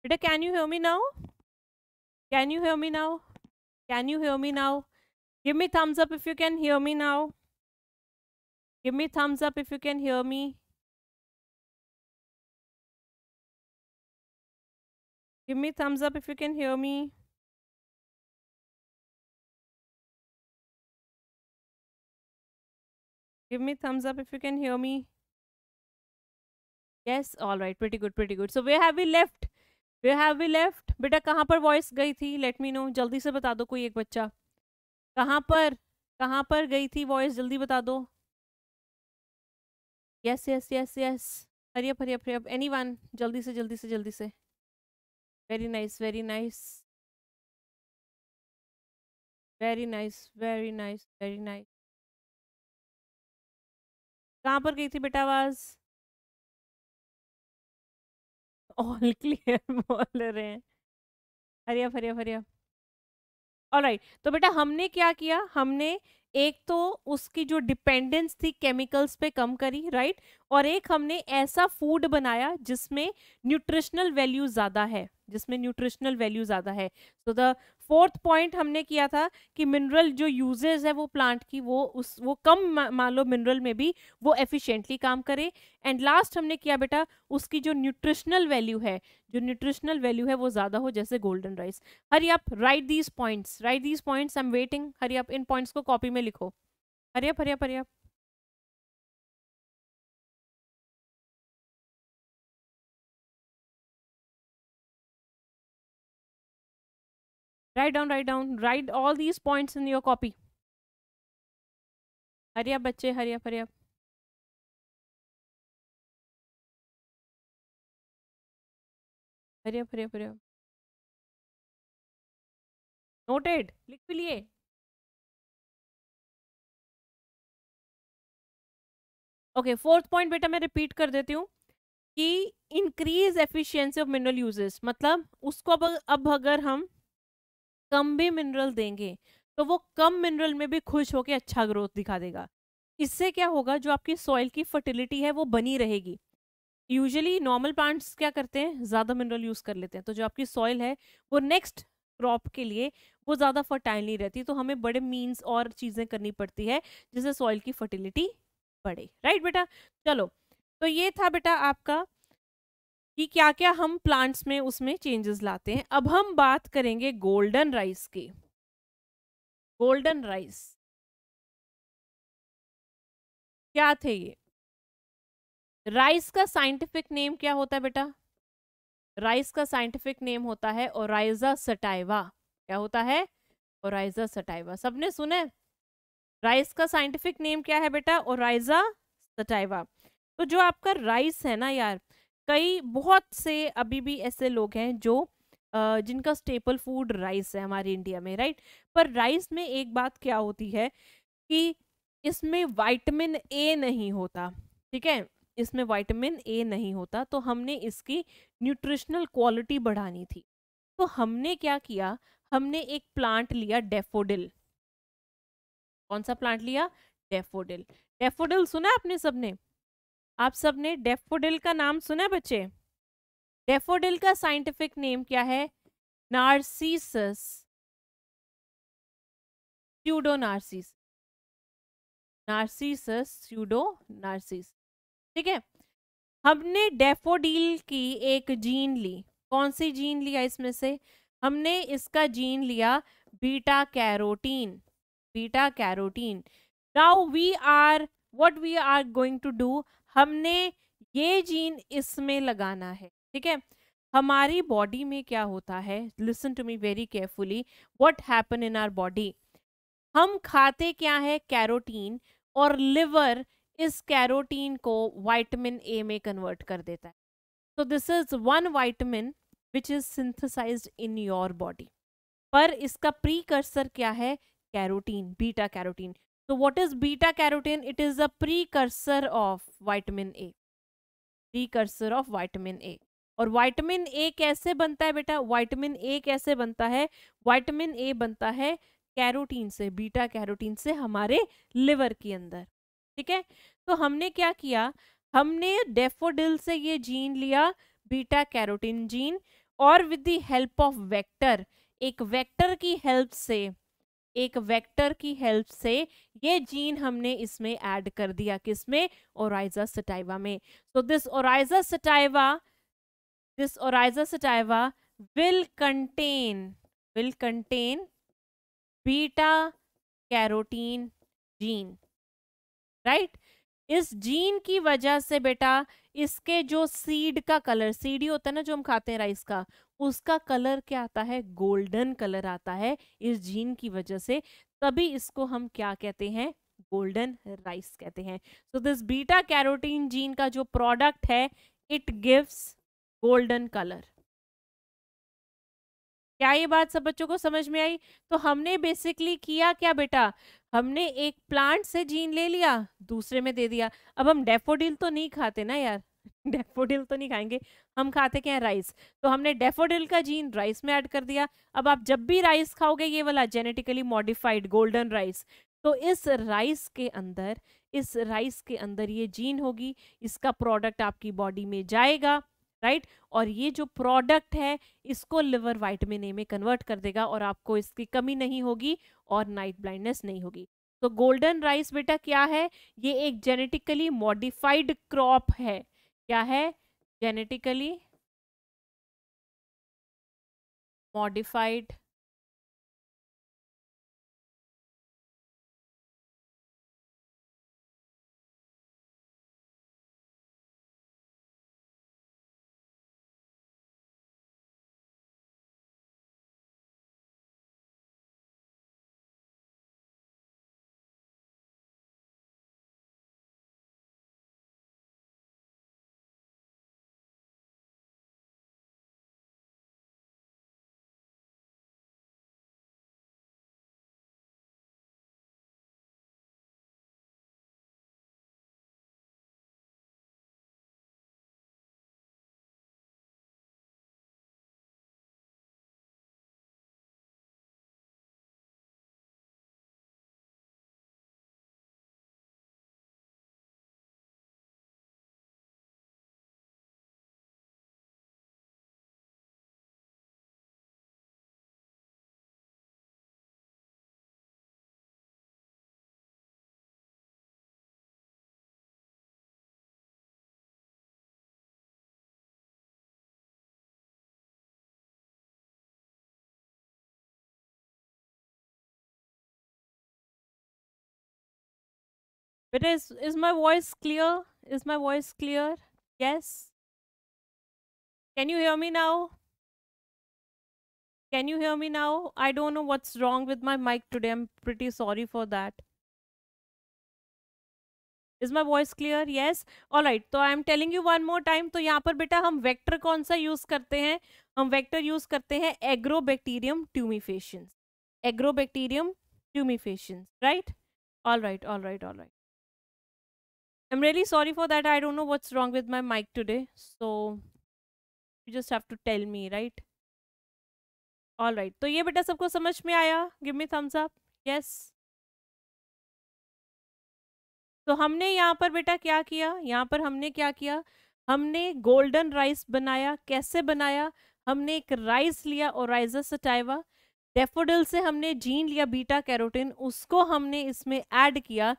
Beta, can you hear me now? Can you hear me now? Can you hear me now? Give me thumbs up if you can hear me now. Give me thumbs up if you can hear me. Give me thumbs up if you can hear me. Give me thumbs up if you can hear me. Yes, all right, pretty good, pretty good. So where have we left? Where have we left बेटा कहाँ पर voice गई थी let me know जल्दी से बता दो कोई एक बच्चा कहाँ पर कहाँ पर गई थी वॉइस जल्दी बता दो यस यस यस यस हरिय हरियप हरियप एनी वन जल्दी से जल्दी से जल्दी से very nice very nice very nice very nice very nice कहाँ पर गई थी बेटा आवाज़ ऑल क्लियर [laughs] बोल रहे हैं हरिया फरिया फरिया राइट तो बेटा हमने क्या किया हमने एक तो उसकी जो डिपेंडेंस थी केमिकल्स पे कम करी राइट और एक हमने ऐसा फूड बनाया जिसमें न्यूट्रिशनल वैल्यू ज़्यादा है जिसमें न्यूट्रिशनल वैल्यू ज़्यादा है सो द फोर्थ पॉइंट हमने किया था कि मिनरल जो यूजेस है वो प्लांट की वो उस वो कम मान लो मिनरल में भी वो एफिशिएंटली काम करे एंड लास्ट हमने किया बेटा उसकी जो न्यूट्रिशनल वैल्यू है जो न्यूट्रिशनल वैल्यू है वो ज़्यादा हो जैसे गोल्डन राइस हरी आप write these points write these points I am waiting Hari आप इन पॉइंट्स को कॉपी में लिखो हरी आप हरी आप हरी आप write down write down write all these points in your copy Hariya बच्चे हरिया हरिया हरिया हरिया हरिया नोटेड लिख भी लिए ओके फोर्थ पॉइंट बेटा मैं रिपीट कर देती हूँ कि increase efficiency of mineral uses मतलब उसको अब अब अगर हम कम भी मिनरल देंगे तो वो कम मिनरल में भी खुश होकर अच्छा ग्रोथ दिखा देगा इससे क्या होगा जो आपकी सॉइल की फर्टिलिटी है वो बनी रहेगी यूजली नॉर्मल प्लांट्स क्या करते हैं ज़्यादा मिनरल यूज़ कर लेते हैं तो जो आपकी सॉइल है वो नेक्स्ट क्रॉप के लिए वो ज़्यादा फर्टाइल नहीं रहती तो हमें बड़े मीन्स और चीज़ें करनी पड़ती है जिससे सॉइल की फर्टिलिटी बढ़े राइट बेटा चलो तो ये था बेटा आपका कि क्या क्या हम प्लांट्स में उसमें चेंजेस लाते हैं अब हम बात करेंगे गोल्डन राइस की गोल्डन राइस क्या थे ये राइस का साइंटिफिक नेम क्या होता है बेटा राइस का साइंटिफिक नेम होता है ओराइजा सटाइवा क्या होता है ओराइजा सटाइवा सबने सुने राइस का साइंटिफिक नेम क्या है बेटा ओराइजा सटाइवा तो जो आपका राइस है ना यार कई बहुत से अभी भी ऐसे लोग हैं जो जिनका स्टेपल फूड राइस है हमारे इंडिया में राइट पर राइस में एक बात क्या होती है कि इसमें वाइटमिन ए नहीं होता ठीक है इसमें वाइटामिन ए नहीं होता तो हमने इसकी न्यूट्रिशनल क्वालिटी बढ़ानी थी तो हमने क्या किया हमने एक प्लांट लिया डेफोडिल कौन सा प्लांट लिया डेफोडिल डेफोडिल सुना आपने सबने आप सब ने डेफोडिल का नाम सुना है बच्चे डेफोडिल का साइंटिफिक नेम क्या है Narcissus pseudonarcissus Narcissus pseudonarcissus ठीक है हमने डेफोडिल की एक जीन ली कौन सी जीन लिया इसमें से हमने इसका जीन लिया beta carotene beta carotene now we are what we are going to do हमने ये जीन इसमें लगाना है ठीक है हमारी बॉडी में क्या होता है listen to me very carefully what happen in our body हम खाते क्या है कैरोटीन और लिवर इस कैरोटीन को वाइटमिन ए में कन्वर्ट कर देता है तो this is one vitamin which is synthesize in your body पर इसका प्रीकर्सर क्या है carotene beta carotene So what is beta carotene? It is a precursor of vitamin A. Precursor of vitamin A. और vitamin A कैसे बनता है बेटा vitamin A कैसे बनता है वाइटमिन ए बनता है कैरोटीन से बीटा कैरोटीन से हमारे लिवर के अंदर ठीक है तो हमने क्या किया हमने डेफोडिल से ये जीन लिया बीटा कैरोटीन जीन और with the help of vector एक वेक्टर की हेल्प से एक वेक्टर की हेल्प से ये जीन हमने इसमें ऐड कर दिया किसमें ओराइजा सटाइवा में so this Oryza sativa this Oryza sativa will contain will contain beta carotene gene right इस जीन की वजह से बेटा इसके जो सीड का कलर सीडी होता है ना जो हम खाते हैं राइस का उसका कलर क्या आता है गोल्डन कलर आता है इस जीन की वजह से तभी इसको हम क्या कहते हैं गोल्डन राइस कहते हैं so this beta carotene gene का जो प्रोडक्ट है इट गिव्स गोल्डन कलर क्या ये बात सब बच्चों को समझ में आई तो हमने बेसिकली किया क्या बेटा हमने एक प्लांट से जीन ले लिया दूसरे में दे दिया अब हम डेफोडिल तो नहीं खाते ना यार डेफोडिल तो नहीं खाएंगे हम खाते क्या हैं राइस तो हमने डेफोडिल का जीन राइस में ऐड कर दिया अब आप जब भी राइस खाओगे ये वाला जेनेटिकली मॉडिफाइड गोल्डन राइस तो इस राइस के अंदर इस राइस के अंदर ये जीन होगी इसका प्रोडक्ट आपकी बॉडी में जाएगा राइट और ये जो प्रोडक्ट है इसको लिवर वाइटमिन ए में कन्वर्ट कर देगा और आपको इसकी कमी नहीं होगी और नाइट ब्लाइंडनेस नहीं होगी तो गोल्डन राइस बेटा क्या है ये एक जेनेटिकली मॉडिफाइड क्रॉप है क्या है genetically modified It is. Is my voice clear? Is my voice clear? Yes. Can you hear me now? Can you hear me now? I don't know what's wrong with my mic today. I'm pretty sorry for that. Is my voice clear? Yes. All right. So I am telling you one more time तो यहाँ पर बेटा हम vector कौन सा use करते हैं हम vector use करते हैं Agrobacterium tumefaciens. Agrobacterium tumefaciens. Right? All right. All right. All right. I'm really sorry for that. I don't know what's wrong with my mic today. So you just have to tell me, right? All right. तो ये बेटा सबको समझ में आया Give me thumbs up. Yes. तो हमने यहाँ पर बेटा क्या किया यहाँ पर हमने क्या किया हमने गोल्डन राइस बनाया कैसे बनाया हमने एक राइस लिया और राइजा सटाइवा डेफोडिल से हमने जीन लिया बीटा कैरोटिन उसको हमने इसमें ऐड किया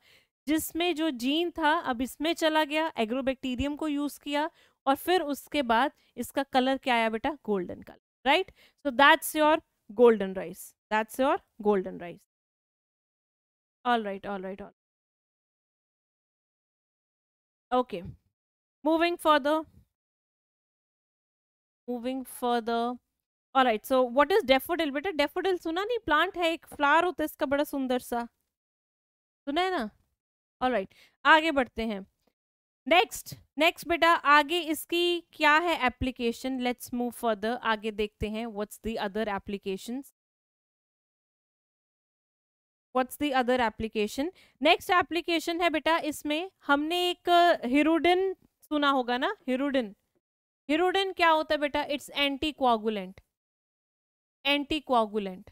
जिसमें जो जीन था अब इसमें चला गया एग्रोबैक्टीरियम को यूज किया और फिर उसके बाद इसका कलर क्या आया बेटा golden colour right so that's your golden rice that's your golden rice all right all right all okay moving for the moving for the all right so what is daffodil बेटा daffodil सुना नहीं plant है एक flower होता है इसका बड़ा सुंदर सा सुना है ना ऑल राइट आगे बढ़ते हैं नेक्स्ट नेक्स्ट बेटा आगे इसकी क्या है एप्लीकेशन लेट्स मूव फर्दर आगे देखते हैं what's the other application what's the other application next application है बेटा इसमें हमने एक हिरोडिन सुना होगा ना हिरोडिन हिरोडिन क्या होता है बेटा it's anticoagulant anticoagulant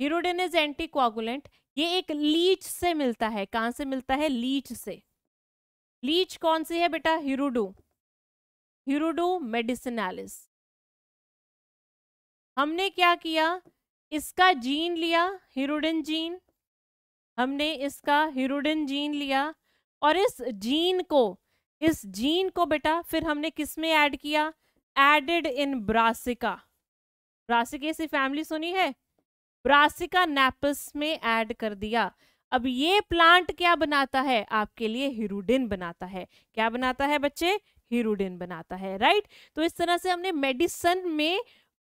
hirudin is anticoagulant ये एक लीच से मिलता है कहां से मिलता है लीच से लीच कौन सी है बेटा हिरुडू हिरुडू मेडिसिनालिस हमने क्या किया इसका जीन लिया हिरुडिन जीन हमने इसका हिरुडिन जीन लिया और इस जीन को इस जीन को बेटा फिर हमने किस में ऐड किया एडेड इन ब्रासिका ब्रासिके से फैमिली सुनी है ब्रासिका नेपस में ऐड कर दिया अब ये प्लांट क्या बनाता है आपके लिए हिरुडिन बनाता है क्या बनाता है बच्चे हिरुडिन बनाता है राइट तो इस तरह से हमने मेडिसन में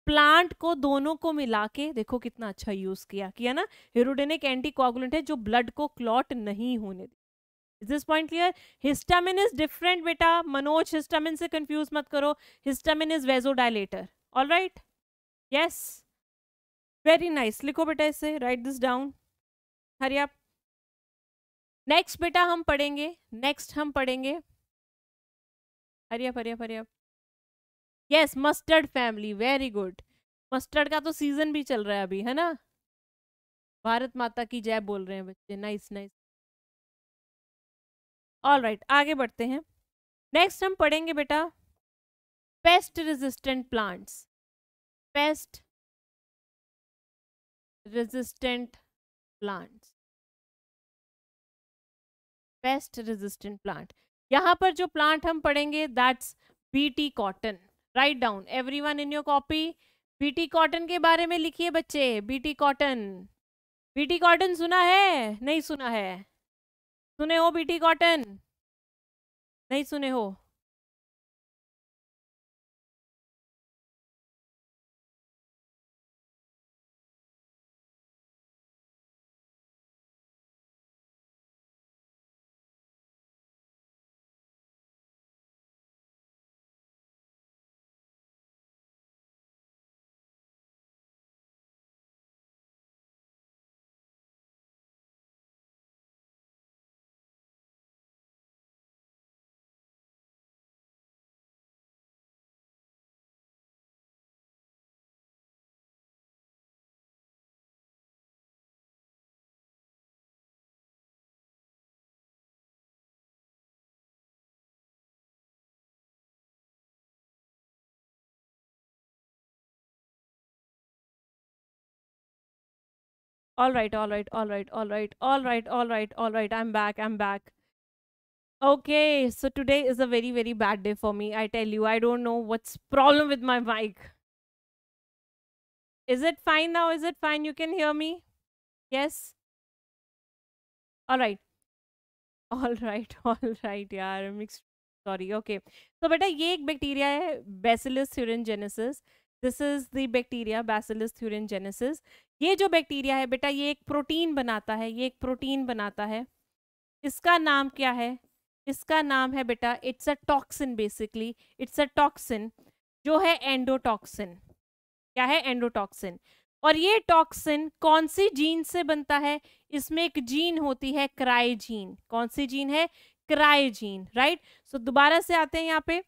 प्लांट को दोनों को मिला के देखो कितना अच्छा यूज किया किया ना हिरुडिन एक एंटीकोगुलेंट है जो ब्लड को क्लॉट नहीं होने is this point clear histamine is different बेटा मनोज हिस्टामिन से कंफ्यूज मत करो histamine is vasodilator all right yes very nice लिखो बेटा इसे write this down Hariya next बेटा हम पढ़ेंगे नेक्स्ट हम पढ़ेंगे हरिया हरिया हरियप yes mustard family very good mustard का तो सीजन भी चल रहा है अभी है ना भारत माता की जय बोल रहे हैं बच्चे नाइस नाइस ऑल राइट आगे बढ़ते हैं नेक्स्ट हम पढ़ेंगे बेटा pest resistant plants pest resistant plants pest resistant plant यहाँ पर जो प्लांट हम पढ़ेंगे that's BT cotton write down everyone in your copy BT cotton के बारे में लिखिए बच्चे बीटी कॉटन बीटी कॉटन सुना है नहीं सुना है सुने हो बीटी कॉटन नहीं सुने हो all right all right all right all right all right all right all right i'm back i'm back okay so today is a very very bad day for me i tell you i don't know what's problem with my mic is it fine now is it fine you can hear me yes all right [laughs] all right [laughs] all right yeah i'm sorry okay so but ye ek bacteria hai bacillus thuringiensis this is the bacteria bacillus thuringiensis ये जो bacteria है बेटा ये एक protein बनाता है ये एक प्रोटीन बनाता है इसका नाम क्या है इसका नाम है बेटा it's a toxin basically it's a toxin जो है एंडोटॉक्सिन क्या है एंडोटॉक्सिन और ये टॉक्सिन कौन सी जीन से बनता है इसमें एक जीन होती है क्राइजीन कौन सी जीन है क्राइजीन राइट सो दोबारा से आते हैं यहाँ पे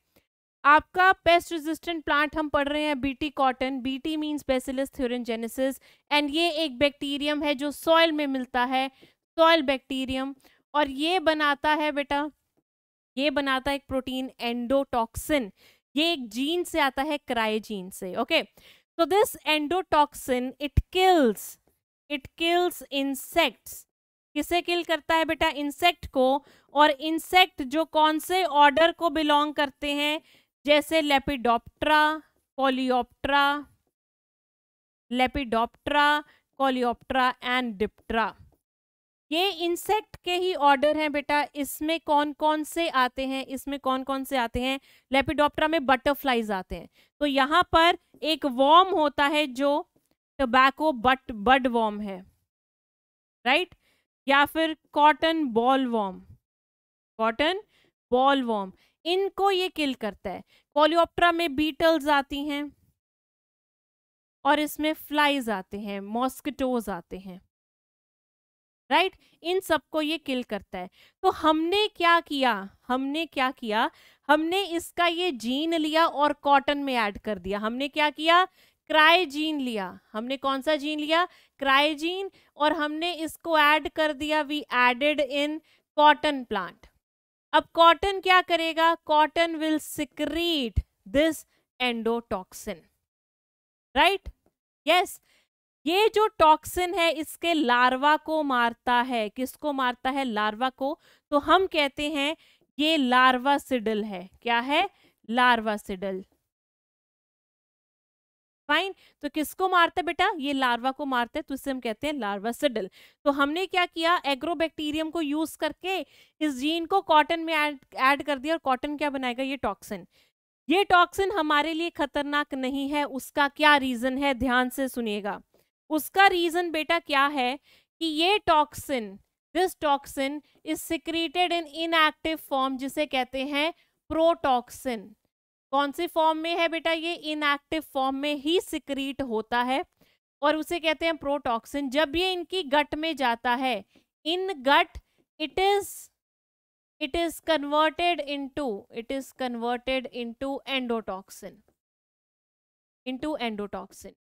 आपका पेस्ट रेजिस्टेंट प्लांट हम पढ़ रहे हैं BT cotton BT means Bacillus thuringiensis and ये एक बैक्टीरियम है जो सॉइल में मिलता है सॉइल बैक्टीरियम और ये बनाता है बेटा ये बनाता है एक प्रोटीन एंडोटॉक्सिन ये एक जीन से आता है क्राइजीन से okay so this endotoxin it kills it kills insects किसे किल करता है बेटा इंसेक्ट को और इंसेक्ट जो कौन से ऑर्डर को बिलोंग करते हैं जैसे लेपिडोप्ट्रा कोलियोप्ट्रा लेपिडोप्ट्रा कोलियोप्ट्रा एंड डिप्ट्रा ये इंसेक्ट के ही ऑर्डर हैं बेटा इसमें कौन कौन से आते हैं इसमें कौन कौन से आते हैं लेपिडोप्ट्रा में बटरफ्लाइज आते हैं तो यहाँ पर एक वॉर्म होता है जो टबैको बट बड वॉर्म है राइट या फिर cotton boll worm cotton boll worm इनको ये किल करता है कॉलियोप्ट्रा में बीटल्स आती हैं और इसमें फ्लाइज आते हैं मॉस्किटोज आते हैं राइट right? इन सबको ये किल करता है तो हमने क्या किया हमने क्या किया हमने इसका ये जीन लिया और कॉटन में ऐड कर दिया हमने क्या किया क्राई जीन लिया हमने कौन सा जीन लिया क्राई जीन और हमने इसको ऐड कर दिया we added in cotton plant अब कॉटन क्या करेगा cotton will secrete this endotoxin right yes ये जो टॉक्सिन है इसके लार्वा को मारता है किसको मारता है लार्वा को तो हम कहते हैं ये लार्वा सिडल है क्या है लार्वा सिडल फाइन तो किसको मारते बेटा ये लार्वा को मारते हैं तो इसे हम कहते हैं लार्वा सिडल तो हमने क्या किया एग्रोबैक्टीरियम को यूज करके इस जीन को कॉटन में ऐड कर दिया और कॉटन क्या बनाएगा ये टॉक्सिन ये टॉक्सिन हमारे लिए खतरनाक नहीं है उसका क्या रीजन है ध्यान से सुनिएगा उसका रीजन बेटा क्या है कि ये toxin this toxin is secreted in inactive form जिसे कहते हैं प्रोटॉक्सिन कौन से फॉर्म में है बेटा ये इनएक्टिव फॉर्म में ही सिक्रीट होता है और उसे कहते हैं प्रोटॉक्सिन जब ये इनकी गट में जाता है in gut it is it is converted into it is converted into endotoxin into endotoxin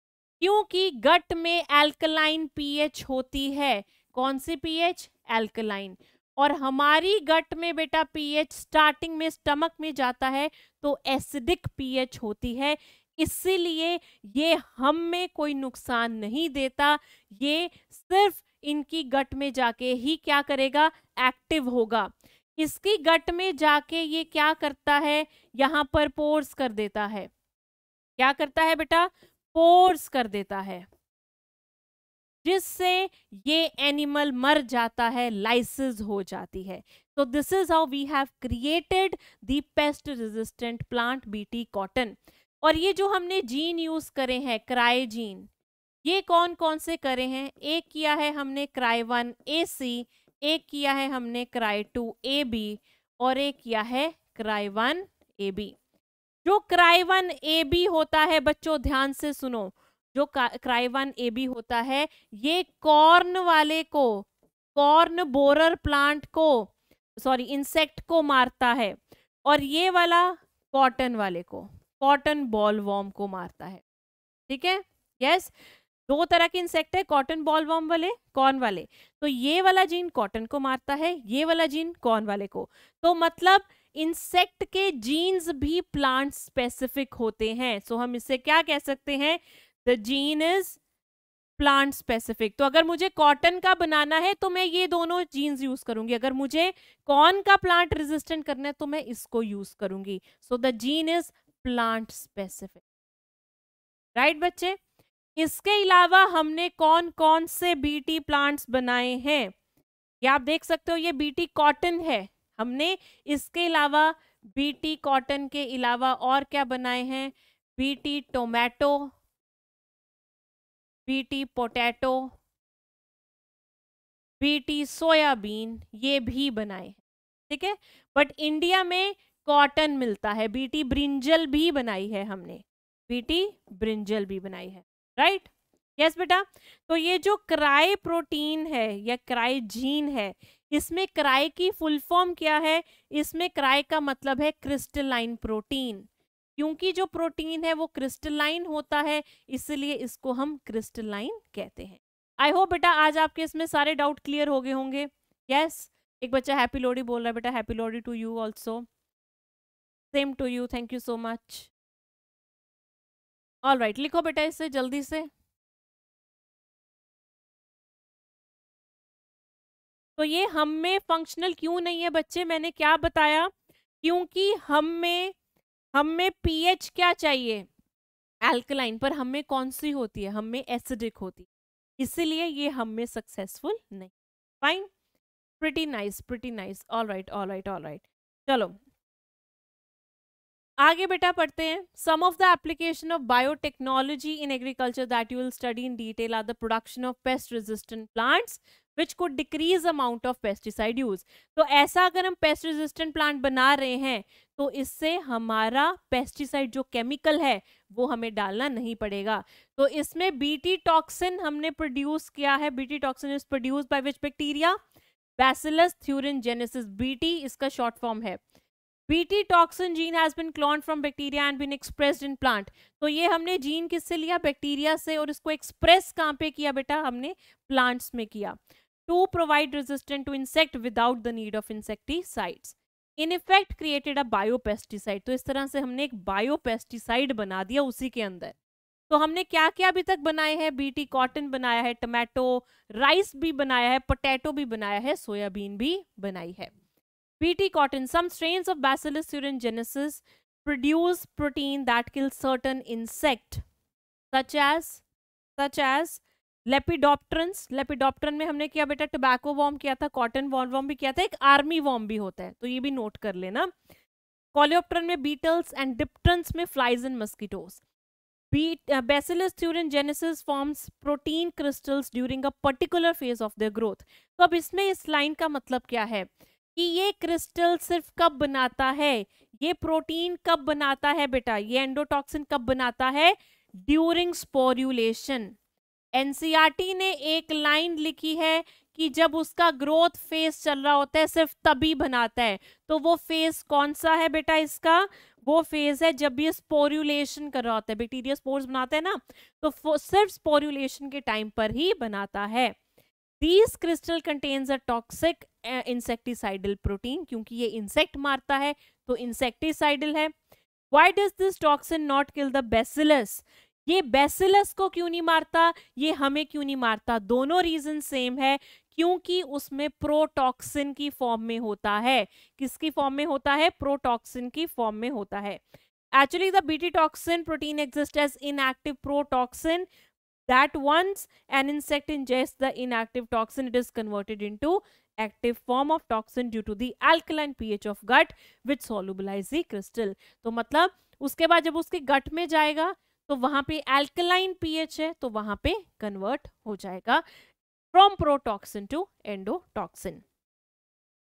क्योंकि गट में एल्कलाइन पीएच होती है कौन सी पीएच एल्कलाइन और हमारी गट में बेटा पीएच स्टार्टिंग में स्टमक में जाता है तो एसिडिक पीएच होती है इसीलिए ये हम में कोई नुकसान नहीं देता ये सिर्फ इनकी गट में जाके ही क्या करेगा एक्टिव होगा इसकी गट में जाके ये क्या करता है यहाँ पर पोर्स कर देता है क्या करता है बेटा पोर्स कर देता है जिससे ये एनिमल मर जाता है लाइसिस हो जाती है तो this is how we have created the pest resistant plant BT cotton और ये जो हमने जीन यूज करे हैं क्राई जीन ये कौन कौन से करे हैं एक किया है हमने क्राई वन ए सी एक किया है हमने क्राई टू ए बी और एक किया है क्राई वन ए बी जो क्राई वन ए बी होता है बच्चों ध्यान से सुनो जो क्राइवन ए बी होता है ये कॉर्न वाले को कॉर्न बोरर प्लांट को सॉरी इंसेक्ट को मारता है और ये वाला कॉटन वाले को कॉटन बॉल वॉर्म को मारता है ठीक है यस दो तरह के इंसेक्ट है कॉटन बॉल वॉर्म वाले कॉर्न वाले तो ये वाला जीन कॉटन को मारता है ये वाला जीन कॉर्न वाले को तो मतलब इंसेक्ट के जीन्स भी प्लांट स्पेसिफिक होते हैं सो हम इससे क्या कह सकते हैं the gene is plant specific तो अगर मुझे कॉटन का बनाना है तो मैं ये दोनों जीन्स यूज करूंगी अगर मुझे कॉर्न का प्लांट रेजिस्टेंट करना है तो मैं इसको यूज करूंगी so the gene is plant specific right बच्चे इसके अलावा हमने कौन कौन से बीटी प्लांट्स बनाए हैं ये आप देख सकते हो ये बीटी कॉटन है हमने इसके अलावा बीटी कॉटन के अलावा और क्या बनाए हैं BT tomato BT potato BT soybean ये भी बनाए हैं ठीक है बट इंडिया में कॉटन मिलता है बीटी ब्रिंजल भी बनाई है हमने बीटी ब्रिंजल भी बनाई है राइट यस बेटा तो ये जो क्राई प्रोटीन है या क्राई जीन है इसमें क्राई की फुल फॉर्म क्या है इसमें क्राई का मतलब है क्रिस्टलाइन प्रोटीन क्योंकि जो प्रोटीन है वो क्रिस्टलाइन होता है इसलिए इसको हम क्रिस्टलाइन कहते हैं आई होप बेटा आज आपके इसमें सारे डाउट क्लियर हो गए होंगे यस yes, एक बच्चा हैप्पी लोडी बोल रहा है बेटा happy Lohri to you also same to you thank you so much all right लिखो बेटा इससे जल्दी से तो ये हम में फंक्शनल क्यों नहीं है बच्चे मैंने क्या बताया क्योंकि हम में हमें पीएच क्या चाहिए एल्कलाइन पर हमें कौन सी होती है हमें एसिडिक होती है इसीलिए ये हमें सक्सेसफुल नहीं fine pretty nice pretty nice all right all right all right चलो आगे बेटा पढ़ते हैं some of the application of biotechnology in agriculture that you will study in detail are the production of pest resistant plants which could decrease amount of pesticide use तो ऐसा अगर हम paste resistant plant बना रहे हैं तो इससे हमारा पेस्टिसाइड जो केमिकल है वो हमें डालना नहीं पड़ेगा तो इसमें बीटी टॉक्सिन हमने प्रोड्यूस किया है BT toxin is produce by which bacteria bacillus thuringiensis BT इसका शॉर्ट फॉर्म है BT toxin gene has been cloned from bacteria and been expressed in plant तो ये हमने जीन किससे लिया बैक्टीरिया से और इसको एक्सप्रेस कहाँ पे किया बेटा हमने प्लांट्स में किया to provide resistance to insect without the need of insecticides in effect created a biopesticide तो इस तरह से हमने एक बायोपेस्टिसाइड बना दिया उसी के अंदर तो हमने क्या क्या अभी तक बनाए हैं बीटी कॉटन बनाया है टमाटो राइस भी बनाया है पोटैटो भी बनाया है सोयाबीन भी बनाई है BT cotton some strains of bacillus genesis produce protein that kill certain insect such as such as lepidopteran lepidopteran में हमने किया बेटा टोबैको वॉर्म किया था कॉटन वॉर्म वॉर्म भी किया था एक आर्मी वॉर्म भी होता है तो ये भी नोट कर लेना कॉलियोप्टन में बीटल्स एंड डिप्टन में flies and BT bacillus thuringiensis forms protein crystals during a particular phase of the growth तो अब इसमें इस लाइन का मतलब क्या है कि ये क्रिस्टल सिर्फ कब बनाता है ये प्रोटीन कब बनाता है बेटा ये एंडोटॉक्सिन कब बनाता है ड्यूरिंग स्पोर्यूलेशन एनसीईआरटी ने एक लाइन लिखी है कि जब उसका ग्रोथ फेस चल रहा होता है सिर्फ तभी बनाता है तो वो फेस कौन सा है बेटा इसका वो फेज है जब ये स्पोरुलेशन कर रहा होता है बैक्टीरिया स्पोर्स बनाते हैं ना तो सिर्फ स्पोरुलेशन के टाइम पर ही बनाता है these crystal contains a toxic insecticidal protein क्योंकि ये इंसेक्ट मारता है तो इंसेक्टिसाइडल है why does this toxin not kill the bacillus ये बेसिलस को क्यों नहीं मारता ये हमें क्यों नहीं मारता दोनों रीजन सेम है क्योंकि उसमें प्रोटॉक्सिन की फॉर्म में होता है किसकी फॉर्म में होता है प्रोटॉक्सिन की फॉर्म में होता है actually the BT toxin protein exist as inactive protoxin that once an insect ingest the inactive toxin it is converted in active form of toxin due to the alkaline P H of gut with solubilize the crystal तो मतलब उसके बाद जब उसके गट में जाएगा तो वहां पे एल्कलाइन पीएच है तो वहां पे कन्वर्ट हो जाएगा from protoxin to endotoxin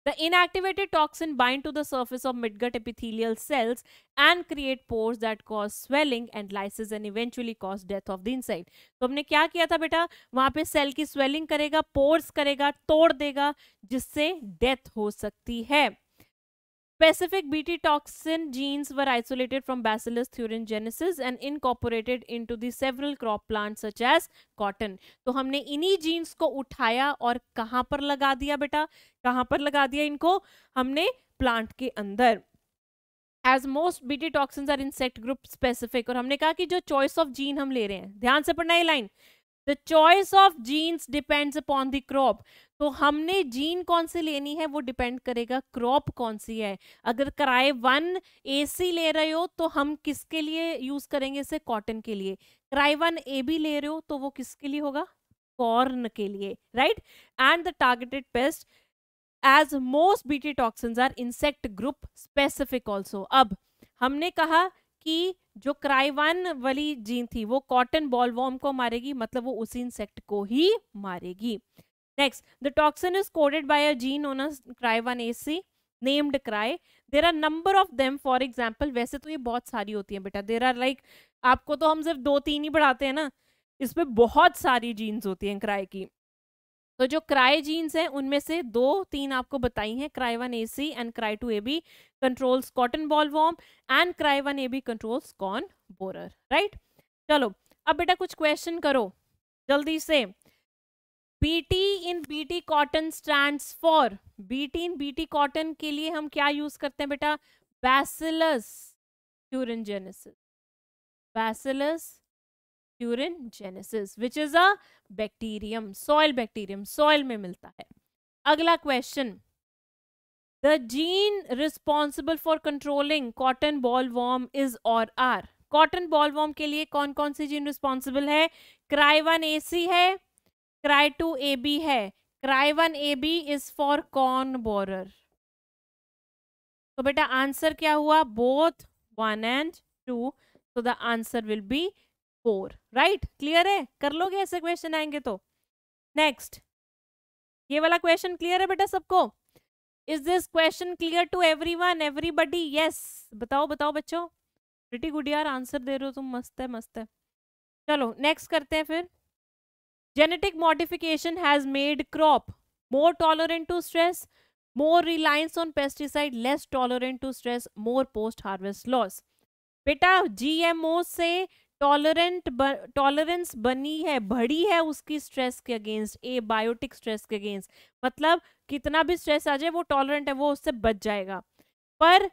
the inactivated toxin bind to the surface of midgut epithelial cells and create pores that cause swelling and lysis and eventually cause death of the insect तो हमने क्या किया था बेटा वहां पे सेल की swelling करेगा पोर्स करेगा तोड़ देगा जिससे डेथ हो सकती है Specific Bt toxin genes were isolated from Bacillus thuringiensis and incorporated into the several crop plants such as cotton. तो हमने इन्हीं genes को उठाया और कहाँ पर लगा दिया बेटा कहाँ पर लगा दिया इनको हमने प्लांट के अंदर as most BT toxins are insect group specific और हमने कहा कि जो चॉइस ऑफ जीन हम ले रहे हैं ध्यान से पढ़ना ये line the choice of genes depends upon the crop तो हमने जीन कौन सी लेनी है वो डिपेंड करेगा क्रॉप कौन सी है अगर कराए वन सी ले रहे हो तो हम किसके लिए यूज करेंगे इसे कॉटन के लिए कराए वन ए बी ले रहे हो तो वो किसके लिए होगा कॉर्न के लिए right and the targeted pest as most BT toxins are insect group specific also अब हमने कहा कि जो क्राइवान वाली जीन थी वो कॉटन बॉलवॉर्म को मारेगी मतलब वो उसी इंसेक्ट को ही मारेगी next the toxin is coded by a gene on a cry one A C named cry there are number of them for example वैसे तो ये बहुत सारी होती हैं बेटा देर आर लाइक आपको तो हम सिर्फ दो तीन ही पढ़ाते हैं ना इसमें बहुत सारी जीन्स होती हैं क्राई की तो जो क्राई जीन्स हैं उनमें से दो तीन आपको बताई हैं cry one A C and cry two A B controls cotton boll worm and cry one A B controls corn borer right चलो अब बेटा कुछ क्वेश्चन करो जल्दी से BT in BT cotton stand for BT in BT cotton के लिए हम क्या यूज करते हैं बेटा bacillus thuringiensis bacillus genesis which is a bacterium soil bacterium soil में मिलता है अगला question the gene responsible for controlling cotton boll worm is और आर कॉटन बॉल वॉर्म के लिए कौन कौन सी जीन रिस्पॉन्सिबल है क्राई वन ए सी है क्राई टू ए बी है cry one A B is for corn borer तो बेटा आंसर क्या हुआ both one and two so the answer will be four right clear है कर लोगे ऐसे क्वेश्चन आएंगे तो नेक्स्ट ये वाला क्वेश्चन क्लियर है बेटा सबको is this question clear to everyone everybody yes बताओ बताओ बच्चों प्रिटी गुड यार आंसर दे रहे हो तुम मस्त है मस्त है चलो नेक्स्ट करते हैं फिर genetic modification has made crop more tolerant to stress more reliance on pesticide less tolerant to stress more post harvest loss बेटा जीएमओ से टॉलरेंट टॉलरेंस बनी है बढ़ी है उसकी स्ट्रेस के अगेंस्ट ए बायोटिक स्ट्रेस के अगेंस्ट मतलब कितना भी स्ट्रेस आ जाए वो टॉलरेंट है वो उससे बच जाएगा पर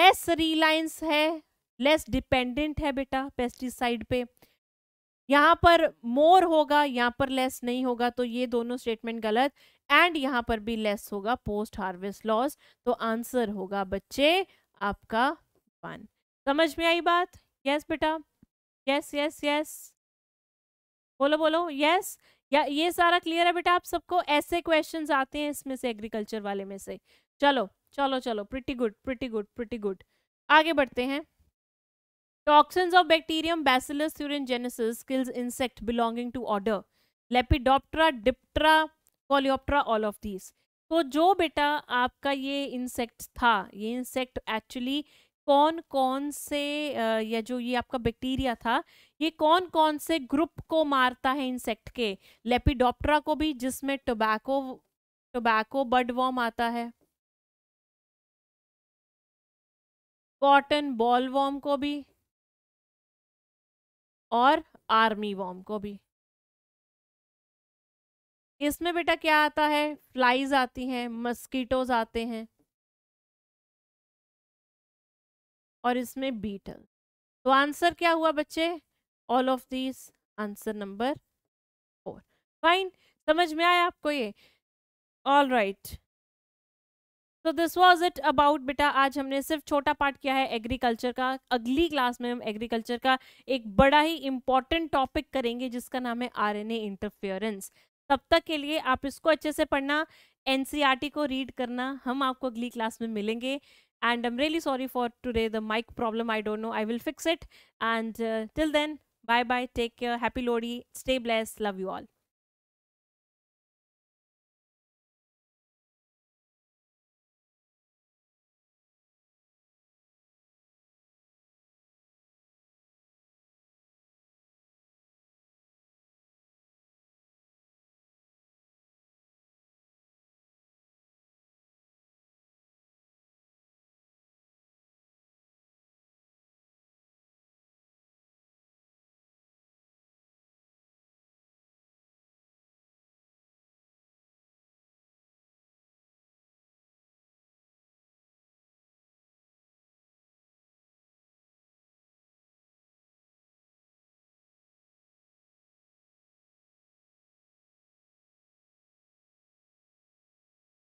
लेस रिलायंस है लेस डिपेंडेंट है बेटा पेस्टिसाइड पे यहाँ पर मोर होगा यहाँ पर लेस नहीं होगा तो ये दोनों स्टेटमेंट गलत एंड यहाँ पर भी लेस होगा पोस्ट हार्वेस्ट लॉस तो आंसर होगा बच्चे आपका वन समझ में आई बात यस yes, बेटा यस यस यस बोलो बोलो यस या ये सारा क्लियर है बेटा आप सबको ऐसे क्वेश्चंस आते हैं इसमें से एग्रीकल्चर वाले में से चलो चलो चलो pretty good pretty good pretty good आगे बढ़ते हैं toxins of bacterium bacillus thuringiensis kills insect belonging to order lepidoptera diptera coleoptera all of these तो जो बेटा आपका ये इंसेक्ट था ये इंसेक्ट एक्चुअली कौन कौन से या जो ये आपका बैक्टीरिया था ये कौन कौन से ग्रुप को मारता है इंसेक्ट के लेपिडोप्टरा को भी जिसमें टोबैको टोबैको बडवॉर्म आता है कॉटन बॉल वॉर्म को भी और आर्मी वॉर्म को भी इसमें बेटा क्या आता है फ्लाइज आती हैं मस्कीटोज आते हैं और इसमें बीटल तो आंसर क्या हुआ बच्चे all of this answer number four fine समझ में आया आपको ये ऑल राइट तो दिस वॉज इट अबाउट बेटा आज हमने सिर्फ छोटा पार्ट किया है एग्रीकल्चर का अगली क्लास में हम एग्रीकल्चर का एक बड़ा ही इंपॉर्टेंट टॉपिक करेंगे जिसका नाम है आरएनए इंटरफेरेंस तब तक के लिए आप इसको अच्छे से पढ़ना एनसीईआरटी e को रीड करना हम आपको अगली क्लास में मिलेंगे And I'm really sorry for today, the mic problem. I don't know. I will fix it. And uh, till then, bye bye. Take care. Happy Lodi. Stay blessed. Love you all.